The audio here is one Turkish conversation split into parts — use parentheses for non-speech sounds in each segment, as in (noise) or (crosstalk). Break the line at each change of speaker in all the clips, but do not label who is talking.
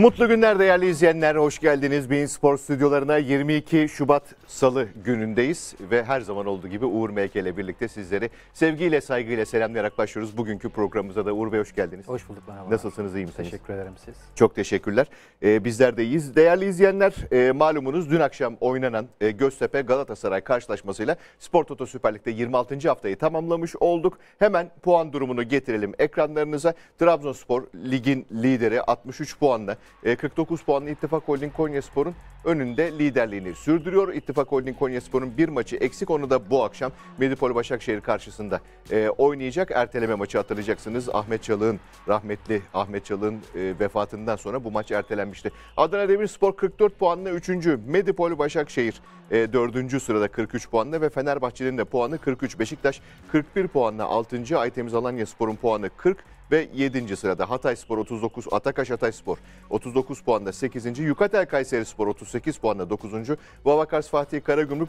Mutlu günler değerli izleyenler. Hoş geldiniz. Bein Spor stüdyolarına 22 Şubat Salı günündeyiz. Ve her zaman olduğu gibi Uğur MK ile birlikte sizleri sevgiyle, saygıyla selamlayarak başlıyoruz. Bugünkü programımıza da Uğur Bey hoş geldiniz. Hoş bulduk merhaba. Nasılsınız, iyi misiniz? Teşekkür ederim siz. Çok teşekkürler. Ee, bizler de iyiyiz. Değerli izleyenler e, malumunuz dün akşam oynanan e, Göztepe Galatasaray karşılaşmasıyla Spor Toto Süper Lig'de 26. haftayı tamamlamış olduk. Hemen puan durumunu getirelim ekranlarınıza. Trabzonspor ligin lideri 63 puanla 49 e, puanlı İttifak Holding Konyaspor'un önünde liderliğini sürdürüyor. İttifak Holding Konyaspor'un bir maçı eksik. Onu da bu akşam Medipol Başakşehir karşısında e, oynayacak. Erteleme maçı hatırlayacaksınız. Ahmet Çalık'ın rahmetli Ahmet Çalık'ın e, vefatından sonra bu maç ertelenmişti. Adana Demirspor 44 puanla 3. Medipol Başakşehir 4. sırada 43 puanla ve Fenerbahçe'nin de puanı 43. Beşiktaş 41 puanla 6. Aytemiz Alanya Spor'un puanı 40 ve 7. sırada Hatay Spor 39, Atakaş Hatay Spor 39 puanda 8. Yukatel Kayseri Spor 38 puanda 9. Vavakars Fatih Karagümrük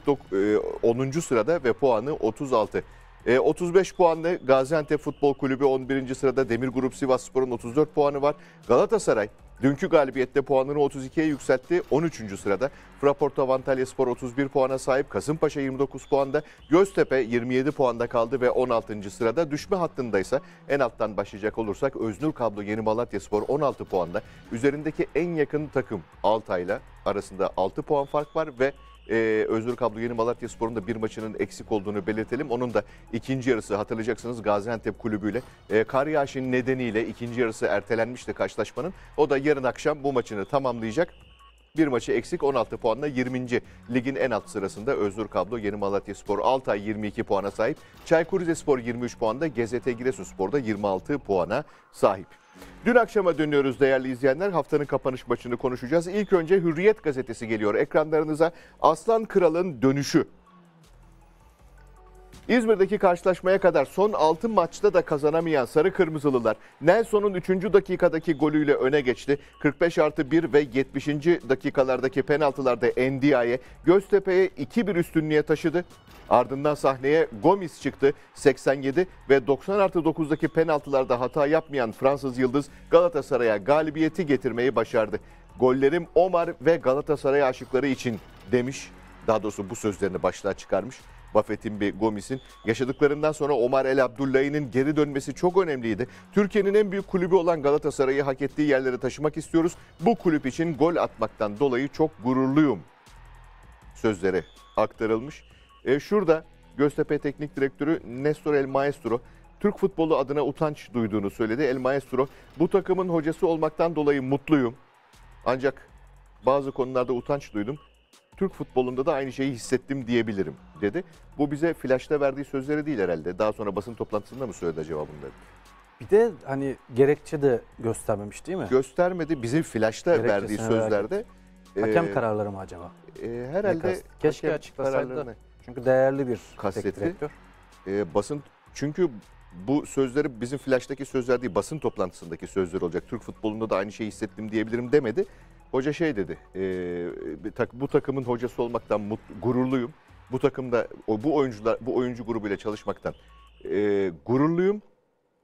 10. E, sırada ve puanı 36. E, 35 puanlı Gaziantep Futbol Kulübü 11. sırada Demir Grup Sivas Spor'un 34 puanı var. Galatasaray dünkü galibiyette puanını 32'ye yükseltti 13. sırada. Fraporto Antalya Spor 31 puana sahip Kasımpaşa 29 puanda Göztepe 27 puanda kaldı ve 16. sırada. Düşme hattında ise en alttan başlayacak olursak Öznür Kablo Yeni Malatya Spor 16 puanda. Üzerindeki en yakın takım Altay'la arasında 6 puan fark var ve e, Özgür Kablo Yeni Malatya Spor'un da bir maçının eksik olduğunu belirtelim. Onun da ikinci yarısı hatırlayacaksınız Gaziantep kulübüyle e, kar yağışının nedeniyle ikinci yarısı ertelenmişti karşılaşmanın. O da yarın akşam bu maçını tamamlayacak. Bir maçı eksik 16 puanla 20. Ligin en alt sırasında Özgür Kablo Yeni Malatya Spor Altay 22 puana sahip. Çaykur Rizespor 23 puanda, GZT Giresunspor da 26 puana sahip. Dün akşama dönüyoruz değerli izleyenler. Haftanın kapanış maçını konuşacağız. İlk önce Hürriyet gazetesi geliyor ekranlarınıza. Aslan Kral'ın dönüşü. İzmir'deki karşılaşmaya kadar son 6 maçta da kazanamayan Sarı Kırmızılılar Nelson'un 3. dakikadaki golüyle öne geçti. 45 artı 1 ve 70. dakikalardaki penaltılarda Endia'ya, Göztepe'ye 2-1 üstünlüğe taşıdı. Ardından sahneye Gomis çıktı. 87 ve 90 artı 9'daki penaltılarda hata yapmayan Fransız Yıldız Galatasaray'a galibiyeti getirmeyi başardı. Gollerim Omar ve Galatasaray aşıkları için demiş. Daha doğrusu bu sözlerini başlığa çıkarmış. Buffett'in bir Gomis'in yaşadıklarından sonra Omar El Abdullahi'nin geri dönmesi çok önemliydi. Türkiye'nin en büyük kulübü olan Galatasaray'ı hak ettiği yerlere taşımak istiyoruz. Bu kulüp için gol atmaktan dolayı çok gururluyum sözleri aktarılmış. E, şurada Göztepe Teknik Direktörü Nestor El Maestro Türk futbolu adına utanç duyduğunu söyledi El Maestro. Bu takımın hocası olmaktan dolayı mutluyum. Ancak bazı konularda utanç duydum. Türk futbolunda da aynı şeyi hissettim diyebilirim dedi. Bu bize flash'ta verdiği sözleri değil herhalde. Daha sonra basın toplantısında mı söyledi cevabını? dedi.
Bir de hani gerekçe de göstermemiş değil mi? Göstermedi. Bizim flash'ta verdiği sözlerde. Hakem e, kararları mı acaba?
E, herhalde Keşke hakem açıklasaydı.
Çünkü değerli bir kaseti. E,
ee, basın çünkü bu sözleri bizim Flash'taki sözler değil basın toplantısındaki sözler olacak. Türk futbolunda da aynı şeyi hissettim diyebilirim demedi. Hoca şey dedi, e, bu takımın hocası olmaktan mut, gururluyum. Bu takımda, bu oyuncular, bu oyuncu grubuyla çalışmaktan e, gururluyum.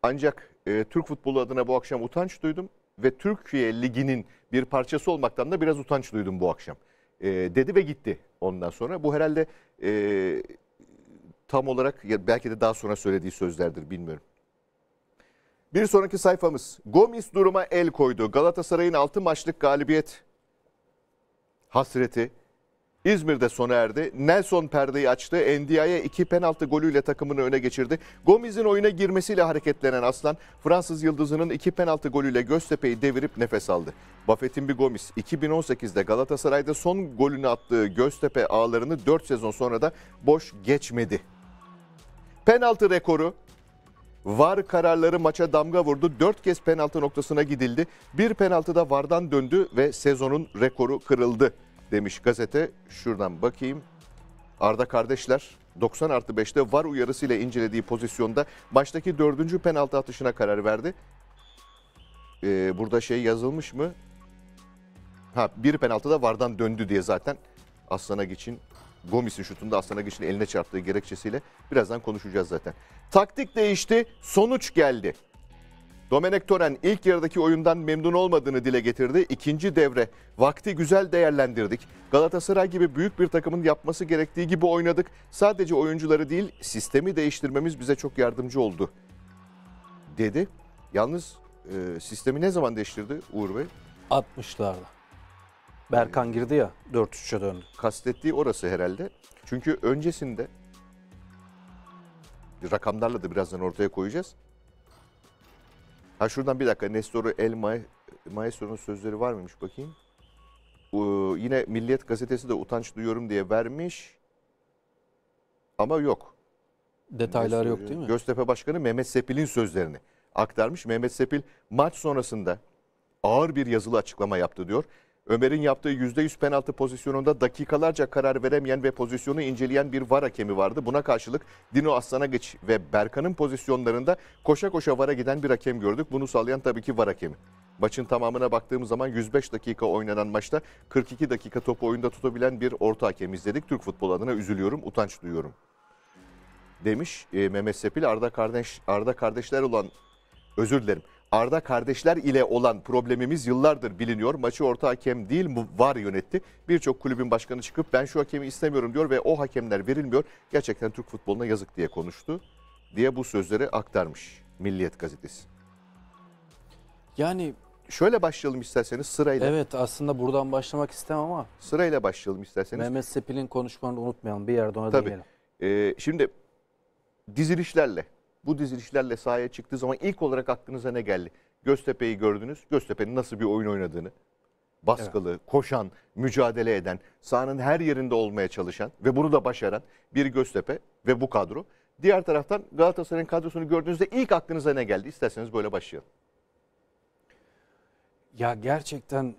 Ancak e, Türk futbolu adına bu akşam utanç duydum ve Türkiye Ligi'nin bir parçası olmaktan da biraz utanç duydum bu akşam e, dedi ve gitti ondan sonra. Bu herhalde e, tam olarak ya belki de daha sonra söylediği sözlerdir bilmiyorum. Bir sonraki sayfamız. Gomis duruma el koydu. Galatasaray'ın 6 maçlık galibiyet hasreti İzmir'de sona erdi. Nelson perdeyi açtı. Endia'ya iki penaltı golüyle takımını öne geçirdi. Gomez'in oyuna girmesiyle hareketlenen Aslan, Fransız yıldızının iki penaltı golüyle Göztepe'yi devirip nefes aldı. Buffett'in bir Gomis 2018'de Galatasaray'da son golünü attığı Göztepe ağlarını 4 sezon sonra da boş geçmedi. Penaltı rekoru VAR kararları maça damga vurdu. Dört kez penaltı noktasına gidildi. Bir penaltı da VAR'dan döndü ve sezonun rekoru kırıldı demiş gazete. Şuradan bakayım. Arda kardeşler 90 artı 5'te var uyarısıyla incelediği pozisyonda baştaki dördüncü penaltı atışına karar verdi. Ee, burada şey yazılmış mı? Ha bir penaltı da vardan döndü diye zaten Aslana için Gomis'in şutunda Aslana için eline çarptığı gerekçesiyle birazdan konuşacağız zaten. Taktik değişti, sonuç geldi. Domenek Toren ilk yarıdaki oyundan memnun olmadığını dile getirdi. İkinci devre vakti güzel değerlendirdik. Galatasaray gibi büyük bir takımın yapması gerektiği gibi oynadık. Sadece oyuncuları değil sistemi değiştirmemiz bize çok yardımcı oldu dedi. Yalnız e, sistemi ne zaman değiştirdi Uğur Bey? 60'larda. Berkan girdi ya 4-3'e döndü. Kastettiği orası herhalde. Çünkü öncesinde rakamlarla da birazdan ortaya koyacağız. Ha şuradan bir dakika Nestoru El Maestro'nun sözleri var mıymış bakayım. Ee, yine Milliyet gazetesi de utanç duyuyorum diye vermiş. Ama yok. Detaylar Nestor, yok değil mi? Göztepe Başkanı Mehmet Sepil'in sözlerini aktarmış. Mehmet Sepil maç sonrasında ağır bir yazılı açıklama yaptı diyor. Ömer'in yaptığı %100 penaltı pozisyonunda dakikalarca karar veremeyen ve pozisyonu inceleyen bir VAR hakemi vardı. Buna karşılık Dino Aslanagıç ve Berkan'ın pozisyonlarında koşa koşa VAR'a giden bir hakem gördük. Bunu sağlayan tabii ki VAR hakemi. Maçın tamamına baktığımız zaman 105 dakika oynanan maçta 42 dakika topu oyunda tutabilen bir orta hakem izledik. Türk futbol adına üzülüyorum, utanç duyuyorum. Demiş e, Mehmet Sepil Arda kardeş Arda kardeşler olan özür dilerim. Arda kardeşler ile olan problemimiz yıllardır biliniyor. Maçı orta hakem değil var yönetti. Birçok kulübün başkanı çıkıp ben şu hakemi istemiyorum diyor ve o hakemler verilmiyor. Gerçekten Türk futboluna yazık diye konuştu diye bu sözleri aktarmış Milliyet gazetesi. Yani şöyle başlayalım isterseniz sırayla. Evet aslında buradan başlamak istemem ama. Sırayla başlayalım isterseniz. Mehmet Sepil'in konuşmanı unutmayalım bir yerde ona Tabii. değinelim. Ee, şimdi dizilişlerle bu dizilişlerle sahaya çıktığı zaman ilk olarak aklınıza ne geldi? Göztepe'yi gördünüz. Göztepe'nin nasıl bir oyun oynadığını. Baskılı, evet. koşan, mücadele eden, sahanın her yerinde olmaya çalışan ve bunu da başaran bir Göztepe ve bu kadro. Diğer taraftan Galatasaray'ın kadrosunu gördüğünüzde ilk aklınıza ne geldi? İsterseniz böyle başlayalım.
Ya gerçekten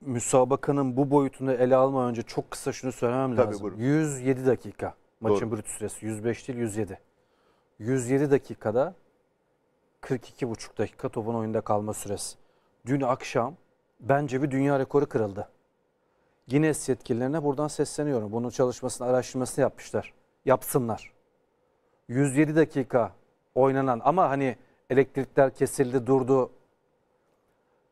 müsabakanın bu boyutunu ele alma önce çok kısa şunu söylemem Tabii lazım. Buyurun. 107 dakika maçın Doğru. brüt süresi. 105 değil 107. 107 dakikada 42,5 dakika topun oyunda kalma süresi. Dün akşam bence bir dünya rekoru kırıldı. Guinness yetkililerine buradan sesleniyorum. Bunun çalışmasını, araştırmasını yapmışlar. Yapsınlar. 107 dakika oynanan ama hani elektrikler kesildi, durdu.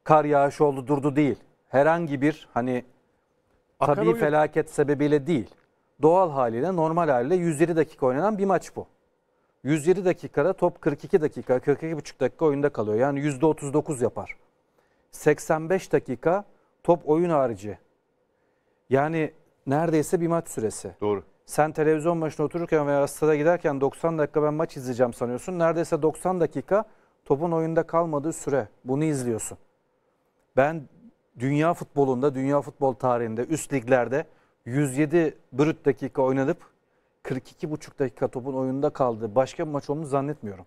Kar yağış oldu, durdu değil. Herhangi bir hani tabii felaket sebebiyle değil. Doğal haliyle, normal haliyle 107 dakika oynanan bir maç bu. 107 dakikada top 42 dakika, 42,5 dakika oyunda kalıyor. Yani %39 yapar. 85 dakika top oyun harici. Yani neredeyse bir maç süresi. Doğru. Sen televizyon başına otururken veya stada giderken 90 dakika ben maç izleyeceğim sanıyorsun. Neredeyse 90 dakika topun oyunda kalmadığı süre. Bunu izliyorsun. Ben dünya futbolunda, dünya futbol tarihinde, üst liglerde 107 brüt dakika oynanıp 42,5 dakika topun oyunda kaldı. başka bir maç olduğunu zannetmiyorum.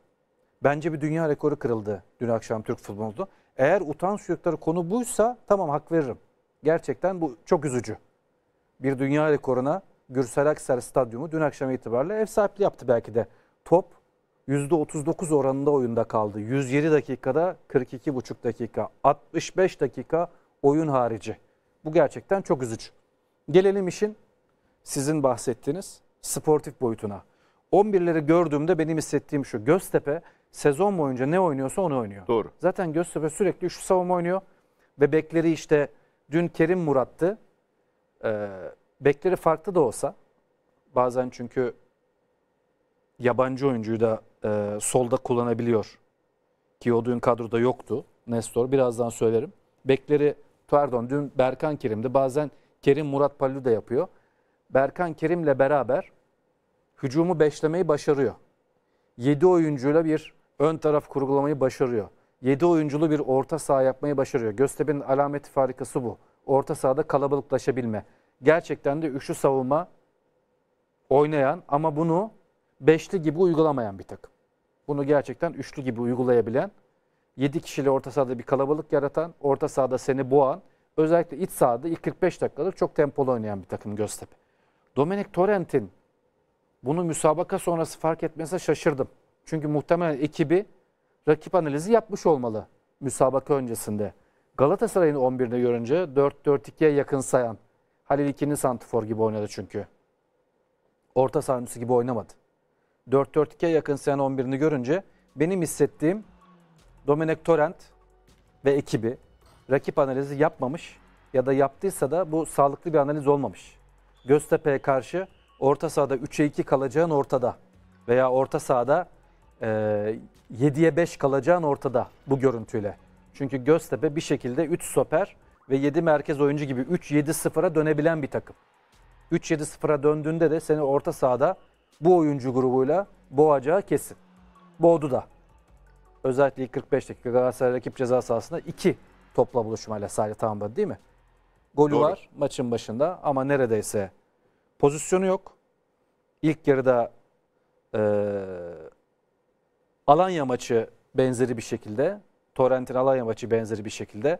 Bence bir dünya rekoru kırıldı dün akşam Türk futbolunda. Eğer utanç yokları konu buysa tamam hak veririm. Gerçekten bu çok üzücü. Bir dünya rekoruna Gürsel Aksar Stadyumu dün akşam itibariyle ev sahipliği yaptı belki de. Top %39 oranında oyunda kaldı. 107 dakikada 42,5 dakika. 65 dakika oyun harici. Bu gerçekten çok üzücü. Gelelim işin sizin bahsettiğiniz sportif boyutuna. 11'leri gördüğümde benim hissettiğim şu. Göztepe sezon boyunca ne oynuyorsa onu oynuyor. Doğru. Zaten Göztepe sürekli şu savunma oynuyor. Ve bekleri işte dün Kerim Murat'tı. Ee, bekleri farklı da olsa bazen çünkü yabancı oyuncuyu da e, solda kullanabiliyor. Ki o dün kadroda yoktu. Nestor birazdan söylerim. Bekleri pardon dün Berkan Kerim'di. Bazen Kerim Murat Pallu da yapıyor. Berkan Kerim'le beraber hücumu beşlemeyi başarıyor. 7 oyuncuyla bir ön taraf kurgulamayı başarıyor. 7 oyunculu bir orta saha yapmayı başarıyor. Göztepe'nin alameti farikası bu. Orta sahada kalabalıklaşabilme. Gerçekten de üçlü savunma oynayan ama bunu beşli gibi uygulamayan bir takım. Bunu gerçekten üçlü gibi uygulayabilen, 7 kişiyle orta sahada bir kalabalık yaratan, orta sahada seni boğan, özellikle iç sahada ilk 45 dakikalık çok tempolu oynayan bir takım Göztepe. Dominic Torrent'in bunu müsabaka sonrası fark etmesine şaşırdım. Çünkü muhtemelen ekibi rakip analizi yapmış olmalı müsabaka öncesinde. Galatasaray'ın 11'ine görünce 4-4-2'ye yakın sayan Halil İkin'in santifor gibi oynadı çünkü. Orta sahnesi gibi oynamadı. 4-4-2'ye yakın sayan 11'ini görünce benim hissettiğim Domenek Torrent ve ekibi rakip analizi yapmamış ya da yaptıysa da bu sağlıklı bir analiz olmamış. Göztepe'ye karşı orta sahada 3'e 2 kalacağın ortada veya orta sahada e, 7'ye 5 kalacağın ortada bu görüntüyle. Çünkü Göztepe bir şekilde 3 soper ve 7 merkez oyuncu gibi 3-7-0'a dönebilen bir takım. 3-7-0'a döndüğünde de seni orta sahada bu oyuncu grubuyla boğacağı kesin. Boğdu da. Özellikle 45 dakika Galatasaray rakip ceza sahasında 2 topla buluşmayla sadece tamamladı değil mi? Golü Doğru. var maçın başında ama neredeyse pozisyonu yok. İlk yarıda e, Alanya maçı benzeri bir şekilde, Torrent'in Alanya maçı benzeri bir şekilde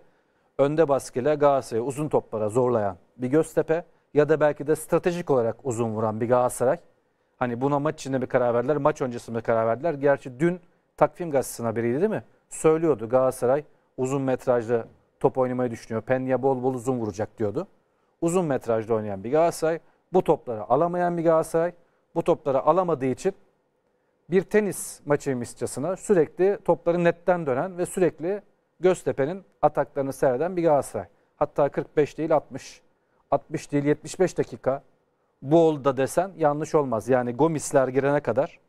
önde baskıyla Galatasaray'ı uzun toplara zorlayan bir Göztepe ya da belki de stratejik olarak uzun vuran bir Galatasaray. Hani buna maç içinde bir karar verdiler, maç öncesinde bir karar verdiler. Gerçi dün Takvim Gazetesi'nin biriydi değil mi? Söylüyordu Galatasaray uzun metrajlı top oynamayı düşünüyor. Penya bol bol uzun vuracak diyordu. Uzun metrajda oynayan bir Galatasaray, bu topları alamayan bir Galatasaray, bu topları alamadığı için bir tenis maçıymışçasına sürekli topları netten dönen ve sürekli Göztepe'nin ataklarını seyreden bir Galatasaray. Hatta 45 değil 60, 60 değil 75 dakika bu oldu da desen yanlış olmaz. Yani Gomisler girene kadar,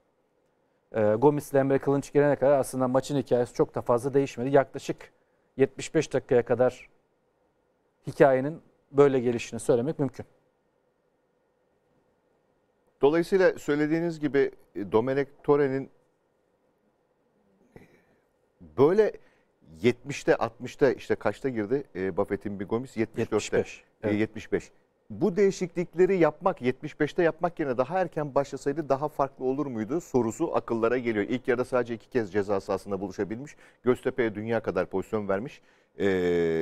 e, Gomis'le Emre Kılınç girene kadar aslında maçın hikayesi çok da fazla değişmedi. Yaklaşık 75 dakikaya kadar hikayenin böyle gelişini söylemek mümkün.
Dolayısıyla söylediğiniz gibi e, Domenek Torenin böyle 70'te 60'ta işte kaçta girdi e, Buffett'in bir gomis? 74'te. 75. Evet. 75 bu değişiklikleri yapmak 75'te yapmak yerine daha erken başlasaydı daha farklı olur muydu sorusu akıllara geliyor. İlk yarıda sadece iki kez ceza sahasında buluşabilmiş. Göztepe'ye dünya kadar pozisyon vermiş. E,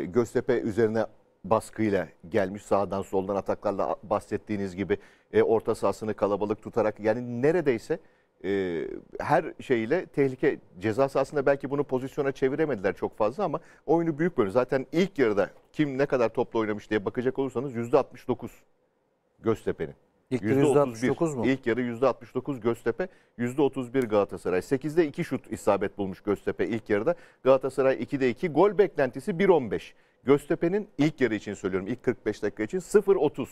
Göztepe üzerine baskıyla gelmiş sağdan soldan ataklarla bahsettiğiniz gibi e, orta sahasını kalabalık tutarak yani neredeyse e, her şeyle tehlike cezası aslında belki bunu pozisyona çeviremediler çok fazla ama oyunu büyük bölüm. Zaten ilk yarıda kim ne kadar topla oynamış diye bakacak olursanız %69 Göztepe'nin. İlk yarı %69 mu? İlk yarı %69 Göztepe, %31 Galatasaray. 8'de 2 şut isabet bulmuş Göztepe ilk yarıda. Galatasaray 2'de 2. Gol beklentisi 1.15. Göztepe'nin ilk yarı için söylüyorum. ilk 45 dakika için 0.30.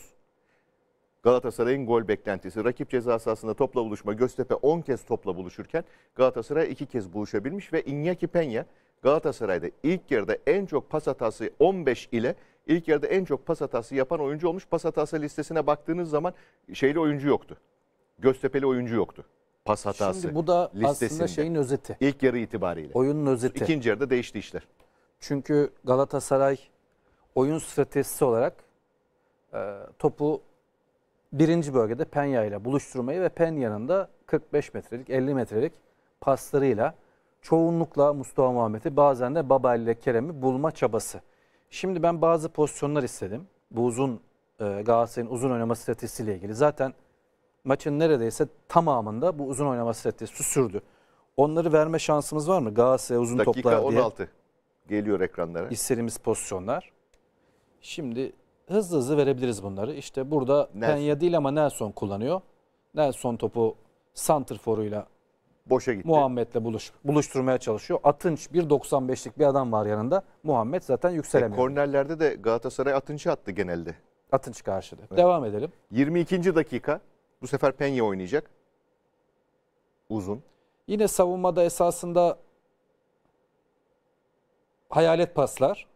Galatasaray'ın gol beklentisi. Rakip ceza sahasında topla buluşma. Göztepe 10 kez topla buluşurken Galatasaray 2 kez buluşabilmiş ve Iñaki Peña Galatasaray'da ilk yarıda en çok pas hatası 15 ile ilk yarıda en çok pas hatası yapan oyuncu olmuş. Pas hatası listesine baktığınız zaman şeyli oyuncu yoktu. Göztepe'li oyuncu yoktu. Pas hatası Şimdi bu da listesinde. aslında şeyin özeti. İlk yarı itibariyle. Oyunun özeti. İkinci yarıda değişti işler.
Çünkü Galatasaray oyun stratejisi olarak e, topu birinci bölgede Penya ile buluşturmayı ve Penya'nın da 45 metrelik 50 metrelik paslarıyla çoğunlukla Mustafa Muhammed'i bazen de Baba ile Kerem'i bulma çabası. Şimdi ben bazı pozisyonlar istedim. Bu uzun e, Galatasaray'ın uzun oynama stratejisiyle ilgili. Zaten maçın neredeyse tamamında bu uzun oynama stratejisi sürdü. Onları verme şansımız var mı? Galatasaray uzun Dakika toplar 16. diye. Dakika
16 geliyor ekranlara.
İstediğimiz pozisyonlar. Şimdi hızlı hızlı verebiliriz bunları. İşte burada Nelson. Penya değil ama Nelson kullanıyor. Nelson topu santrforuyla boşa gitti. Muhammed'le buluş, buluşturmaya çalışıyor. Atınç bir 95'lik bir adam var yanında. Muhammed zaten yükselemiyor. E,
kornerlerde de Galatasaray Atınç'ı attı genelde. Atınç karşıda. Evet. Devam edelim. 22. dakika. Bu sefer Penya oynayacak.
Uzun. Yine savunmada esasında hayalet paslar.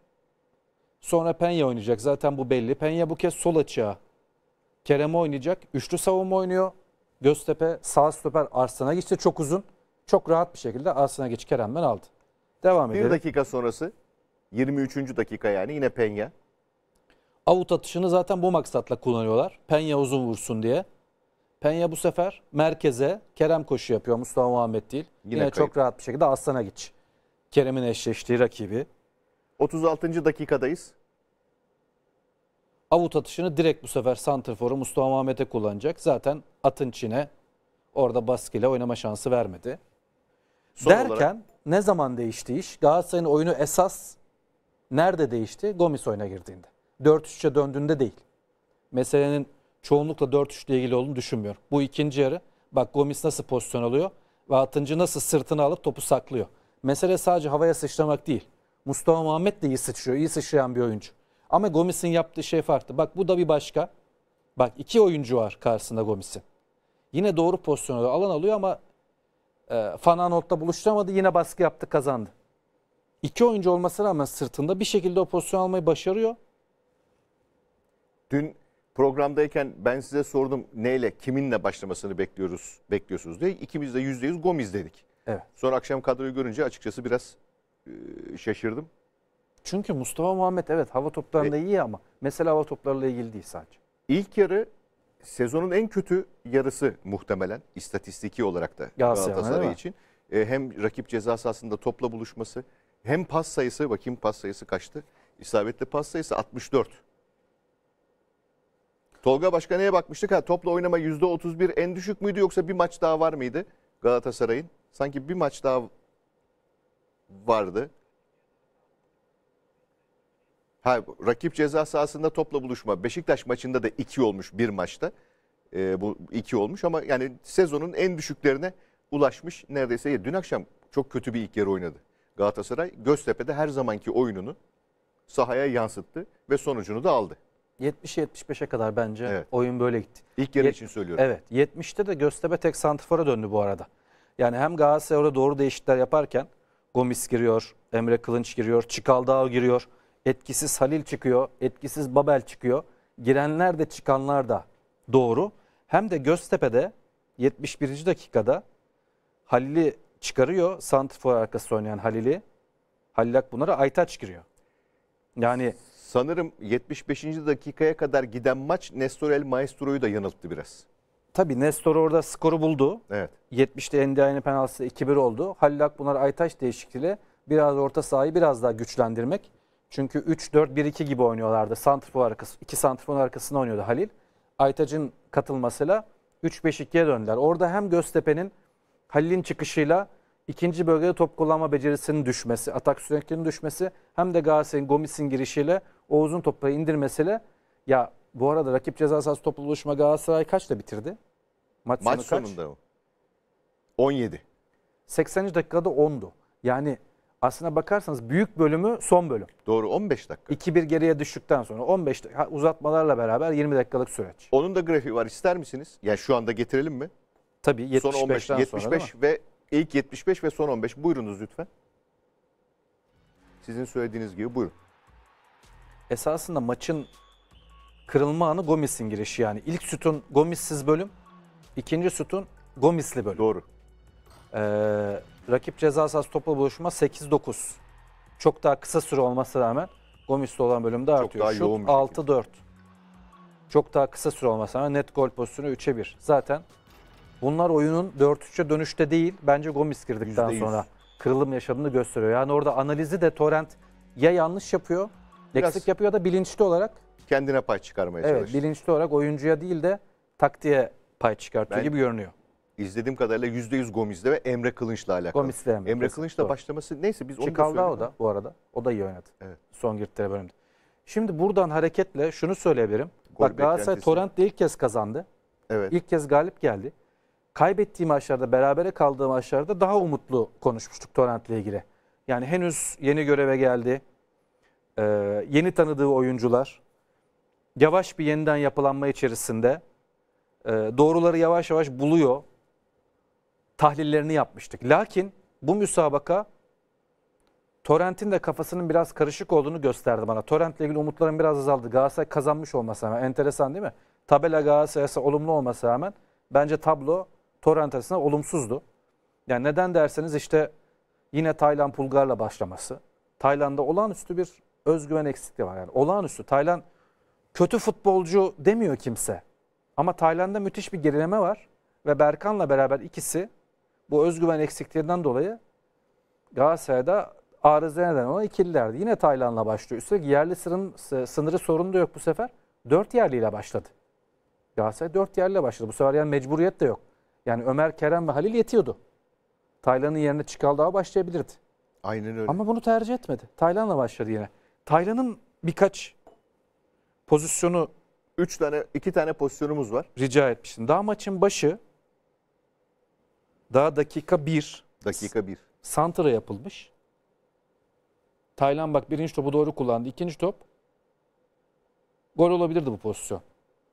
Sonra Penya oynayacak. Zaten bu belli. Penya bu kez sol açığa. Kerem oynayacak. Üçlü savunma oynuyor. Göztepe sağ stoper Arslan'a geçti. Çok uzun. Çok rahat bir şekilde Arslan'a geç Kerem ben aldı.
Devam bir edelim. Bir dakika sonrası 23. dakika yani yine Penya. Avut
atışını zaten bu maksatla kullanıyorlar. Penya uzun vursun diye. Penya bu sefer merkeze Kerem koşu yapıyor. Mustafa Muhammed değil. Yine, yine çok rahat bir şekilde Arslan'a geç. Kerem'in eşleştiği rakibi. 36. dakikadayız. Avut atışını direkt bu sefer Santrfor'u Mustafa Mehmet'e kullanacak. Zaten atın Çin'e orada baskıyla oynama şansı vermedi. Son Derken olarak... ne zaman değişti iş? Galatasaray'ın oyunu esas nerede değişti? Gomis oyuna girdiğinde. 4-3'e döndüğünde değil. Meselenin çoğunlukla 4-3 ile ilgili olduğunu düşünmüyorum. Bu ikinci yarı bak Gomis nasıl pozisyon alıyor ve Atıncı nasıl sırtını alıp topu saklıyor. Mesele sadece havaya sıçramak değil. Mustafa Muhammed de iyi sıçrıyor. iyi sıçrayan bir oyuncu. Ama Gomis'in yaptığı şey farklı. Bak bu da bir başka. Bak iki oyuncu var karşısında Gomis'in. Yine doğru pozisyonu alan alıyor ama e, Fananolt'la buluşturamadı. Yine baskı yaptı kazandı.
İki oyuncu olmasına rağmen sırtında bir şekilde o pozisyon almayı başarıyor. Dün programdayken ben size sordum neyle kiminle başlamasını bekliyoruz bekliyorsunuz diye. İkimiz de %100 Gomis dedik. Evet. Sonra akşam kadroyu görünce açıkçası biraz ee, şaşırdım. Çünkü Mustafa Muhammed evet hava toplarında e, iyi ama mesela hava toplarıyla ilgili değil sadece. İlk yarı sezonun en kötü yarısı muhtemelen istatistiki olarak da Galatasaray için. E, hem rakip ceza sahasında topla buluşması hem pas sayısı bakayım pas sayısı kaçtı? İsabetli pas sayısı 64. Tolga başka neye bakmıştık? Ha, topla oynama %31 en düşük müydü yoksa bir maç daha var mıydı Galatasaray'ın? Sanki bir maç daha vardı. Ha, rakip ceza sahasında topla buluşma. Beşiktaş maçında da iki olmuş bir maçta. E, bu iki olmuş ama yani sezonun en düşüklerine ulaşmış neredeyse. Dün akşam çok kötü bir ilk yarı oynadı. Galatasaray Göztepe'de her zamanki oyununu sahaya yansıttı ve sonucunu da aldı. 70-75'e kadar bence evet. oyun böyle gitti. İlk yarı Yet için söylüyorum. Evet 70'te de Göztepe
tek santifora döndü bu arada. Yani hem Galatasaray orada doğru değişiklikler yaparken Gomis giriyor, Emre Kılınç giriyor, Çıkaldağ giriyor. Etkisiz Halil çıkıyor, etkisiz Babel çıkıyor. Girenler de çıkanlar da doğru. Hem de Göztepe'de 71. dakikada Halil'i çıkarıyor. Santifor arkası oynayan Halil'i.
Halil bunlara Aytaç giriyor. Yani sanırım 75. dakikaya kadar giden maç Nestor El Maestro'yu da yanılttı biraz. Tabii Nestor orada skoru
buldu. Evet. 70'te Endiay'ın penaltısı 2-1 oldu. Halil Ak bunlar Aytaş değişikliğiyle biraz orta sahayı biraz daha güçlendirmek. Çünkü 3-4-1-2 gibi oynuyorlardı. Santrfor arkası, iki santrfor arkasında oynuyordu Halil. Aytaç'ın katılmasıyla 3-5-2'ye döndüler. Orada hem Göztepe'nin Halil'in çıkışıyla ikinci bölgede top kullanma becerisinin düşmesi, atak süreklerinin düşmesi hem de Galatasaray'ın Gomis'in girişiyle Oğuz'un topları indirmesiyle ya bu arada rakip ceza sahası toplu buluşma Galatasaray kaçta bitirdi? Maç, Maç kaç? sonunda o. 17. 80. dakikada 10'du. Yani aslına bakarsanız büyük bölümü son bölüm. Doğru 15 dakika. 2-1 geriye düştükten sonra 15 dakika, uzatmalarla beraber 20 dakikalık süreç.
Onun da grafiği var ister misiniz? Yani şu anda getirelim mi? Tabii 75'ten son 15, 75 sonra ve ilk 75 ve son 15. Buyurunuz lütfen. Sizin söylediğiniz gibi buyurun. Esasında maçın
kırılma anı Gomis'in girişi yani. ilk sütun Gomis'siz bölüm, ikinci sütun Gomis'li bölüm. Doğru. Ee, rakip ceza sahası topla buluşma 8-9. Çok daha kısa süre olmasına rağmen Gomis'li olan bölümde artıyor Çok daha Şut yoğun 6-4. Çok daha kısa süre olmasına rağmen net gol pozisyonu 3'e 1. Zaten bunlar oyunun 4-3'e dönüşte değil. Bence Gomis girdikten %100. sonra kırılım yaşadığını gösteriyor. Yani orada analizi de Torrent ya yanlış yapıyor, Biraz- eksik yapıyor ya da bilinçli olarak kendine
pay çıkarmaya evet, çalıştı.
Evet bilinçli olarak oyuncuya değil de taktiğe
pay çıkartıyor ben, gibi görünüyor. İzlediğim kadarıyla %100 Gomis'le ve Emre Kılınçla alakalı. Gomis'le Emre, Emre Kılıç'la doğru. başlaması neyse biz Çıkaldao onu da söyleyelim.
da bu arada. O da iyi oynadı. Evet. Son girtire bölümde. Şimdi buradan hareketle şunu söyleyebilirim. Gol Bak Galatasaray Torrent'le ilk kez kazandı. Evet. İlk kez galip geldi. Kaybettiğim maçlarda, berabere kaldığım maçlarda daha umutlu konuşmuştuk Torrent'le ilgili. Yani henüz yeni göreve geldi. Ee, yeni tanıdığı oyuncular yavaş bir yeniden yapılanma içerisinde e, doğruları yavaş yavaş buluyor. Tahlillerini yapmıştık. Lakin bu müsabaka Torrent'in de kafasının biraz karışık olduğunu gösterdi bana. Torrent'le ilgili umutlarım biraz azaldı. Galatasaray kazanmış olmasa rağmen. Enteresan değil mi? Tabela Galatasaray'a olumlu olmasına rağmen bence tablo Torrent açısından olumsuzdu. Yani neden derseniz işte yine tayland Pulgar'la başlaması. Tayland'da olağanüstü bir özgüven eksikliği var. Yani olağanüstü. Tayland kötü futbolcu demiyor kimse. Ama Tayland'da müthiş bir gerileme var ve Berkan'la beraber ikisi bu özgüven eksikliğinden dolayı Galatasaray'da arıza neden olan ikililerdi. Yine Tayland'la başlıyor. Üstelik yerli sırın, sınırı sorunu da yok bu sefer. Dört yerliyle başladı. Galatasaray dört yerliyle başladı. Bu sefer yani mecburiyet de yok. Yani Ömer, Kerem ve Halil yetiyordu. Taylan'ın yerine çıkal daha başlayabilirdi. Aynen öyle. Ama bunu tercih etmedi. Taylan'la başladı yine. Taylan'ın birkaç pozisyonu 3 tane 2 tane pozisyonumuz var. rica etmiştin. Daha maçın başı daha dakika 1 Dakika 1. Santra yapılmış. Taylan bak birinci topu doğru kullandı. İkinci top gol olabilirdi bu pozisyon.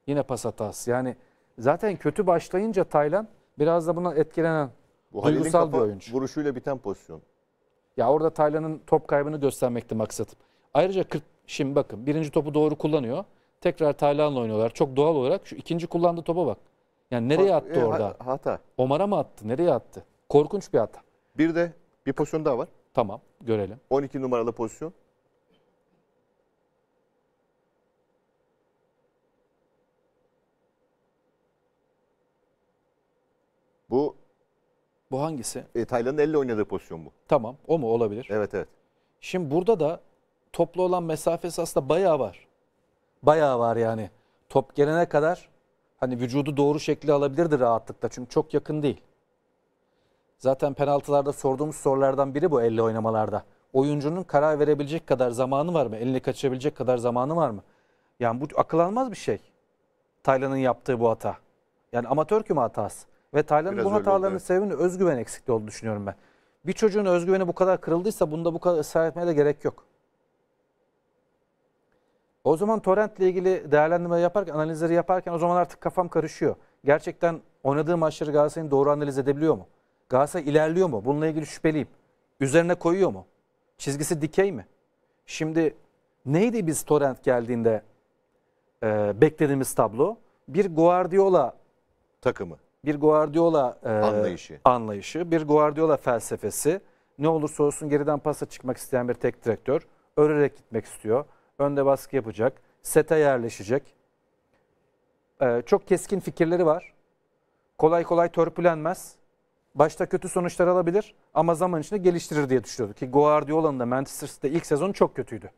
Yine pas hatası. Yani zaten kötü başlayınca Taylan biraz da buna etkilenen Bu duygusal bir kafa oyuncu.
vuruşuyla biten pozisyon.
Ya orada Taylan'ın top kaybını göstermekti maksat. Ayrıca 40 Şimdi bakın birinci topu doğru kullanıyor. Tekrar Taylan'la oynuyorlar. Çok doğal olarak şu ikinci kullandığı topa bak. Yani nereye attı e, orada? Hata.
Omar'a mı attı? Nereye attı? Korkunç bir hata. Bir de bir pozisyon daha var. Tamam görelim. 12 numaralı pozisyon. Bu Bu hangisi? e, Taylan'ın elle oynadığı pozisyon bu. Tamam o mu olabilir? Evet evet.
Şimdi burada da toplu olan mesafesi aslında bayağı var. Bayağı var yani. Top gelene kadar hani vücudu doğru şekli alabilirdi rahatlıkla çünkü çok yakın değil. Zaten penaltılarda sorduğumuz sorulardan biri bu elle oynamalarda. Oyuncunun karar verebilecek kadar zamanı var mı? Elini kaçırabilecek kadar zamanı var mı? Yani bu akıl almaz bir şey. Taylan'ın yaptığı bu hata. Yani amatör küme hatası. Ve Taylan'ın bu hatalarının evet. sebebinin özgüven eksikliği olduğunu düşünüyorum ben. Bir çocuğun özgüveni bu kadar kırıldıysa bunda bu kadar ısrar etmeye de gerek yok. O zaman torrentle ilgili değerlendirme yaparken, analizleri yaparken o zaman artık kafam karışıyor. Gerçekten oynadığı maçları Galatasaray'ın doğru analiz edebiliyor mu? Galatasaray ilerliyor mu? Bununla ilgili şüpheliyim. Üzerine koyuyor mu? Çizgisi dikey mi? Şimdi neydi biz torrent geldiğinde e, beklediğimiz tablo? Bir Guardiola takımı. Bir Guardiola e, anlayışı. anlayışı, bir Guardiola felsefesi. Ne olursa olsun geriden pasa çıkmak isteyen bir tek direktör. Örerek gitmek istiyor Önde baskı yapacak. Sete yerleşecek. Ee, çok keskin fikirleri var. Kolay kolay törpülenmez. Başta kötü sonuçlar alabilir ama zaman içinde geliştirir diye düşünüyorduk. Ki Guardiola'nın da Manchester City'de ilk sezonu çok kötüydü.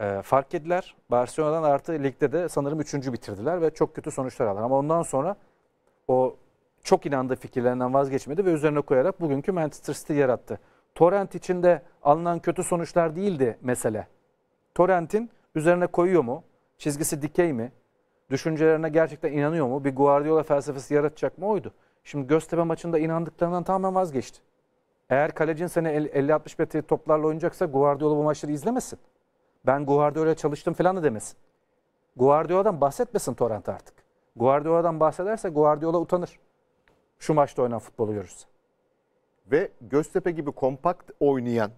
Ee, fark ettiler. Barcelona'dan artı ligde de sanırım üçüncü bitirdiler ve çok kötü sonuçlar aldılar. Ama ondan sonra o çok inandığı fikirlerinden vazgeçmedi ve üzerine koyarak bugünkü Manchester City yarattı. Torrent içinde alınan kötü sonuçlar değildi mesele. Torrent'in üzerine koyuyor mu? Çizgisi dikey mi? Düşüncelerine gerçekten inanıyor mu? Bir Guardiola felsefesi yaratacak mı oydu? Şimdi Göztepe maçında inandıklarından tamamen vazgeçti. Eğer kalecin seni 50-60 metre toplarla oynayacaksa Guardiola bu maçları izlemesin. Ben Guardiola çalıştım falan da demesin. Guardiola'dan bahsetmesin Torrent artık. Guardiola'dan bahsederse Guardiola utanır.
Şu maçta oynan futbolu görürse. Ve Göztepe gibi kompakt oynayan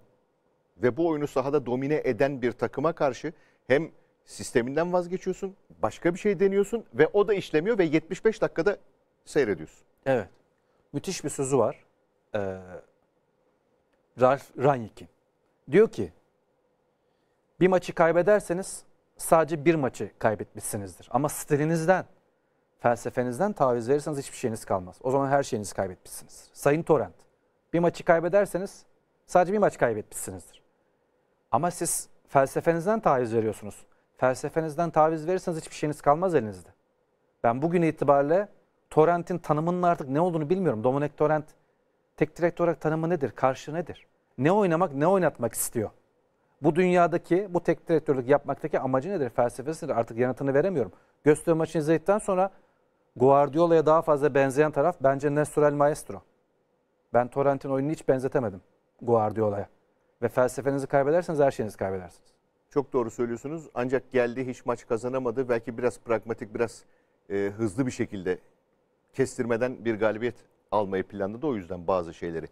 ve bu oyunu sahada domine eden bir takıma karşı hem sisteminden vazgeçiyorsun, başka bir şey deniyorsun ve o da işlemiyor ve 75 dakikada seyrediyorsun. Evet. Müthiş bir sözü var. Ee, Ralf
Rangnick'in. Diyor ki bir maçı kaybederseniz sadece bir maçı kaybetmişsinizdir. Ama stilinizden, felsefenizden taviz verirseniz hiçbir şeyiniz kalmaz. O zaman her şeyinizi kaybetmişsiniz. Sayın Torrent, bir maçı kaybederseniz sadece bir maç kaybetmişsinizdir. Ama siz felsefenizden taviz veriyorsunuz. Felsefenizden taviz verirseniz hiçbir şeyiniz kalmaz elinizde. Ben bugün itibariyle Torrent'in tanımının artık ne olduğunu bilmiyorum. Dominic Torrent tek direkt olarak tanımı nedir? Karşı nedir? Ne oynamak, ne oynatmak istiyor? Bu dünyadaki, bu tek direktörlük yapmaktaki amacı nedir? Felsefesi nedir? Artık yanıtını veremiyorum. Gösteri maçını izledikten sonra Guardiola'ya daha fazla benzeyen taraf bence Nestorel Maestro. Ben Torrent'in oyununu hiç benzetemedim Guardiola'ya. Ve felsefenizi kaybederseniz her şeyinizi kaybedersiniz.
Çok doğru söylüyorsunuz. Ancak geldi hiç maç kazanamadı. Belki biraz pragmatik, biraz e, hızlı bir şekilde kestirmeden bir galibiyet almayı planladı. O yüzden bazı şeyleri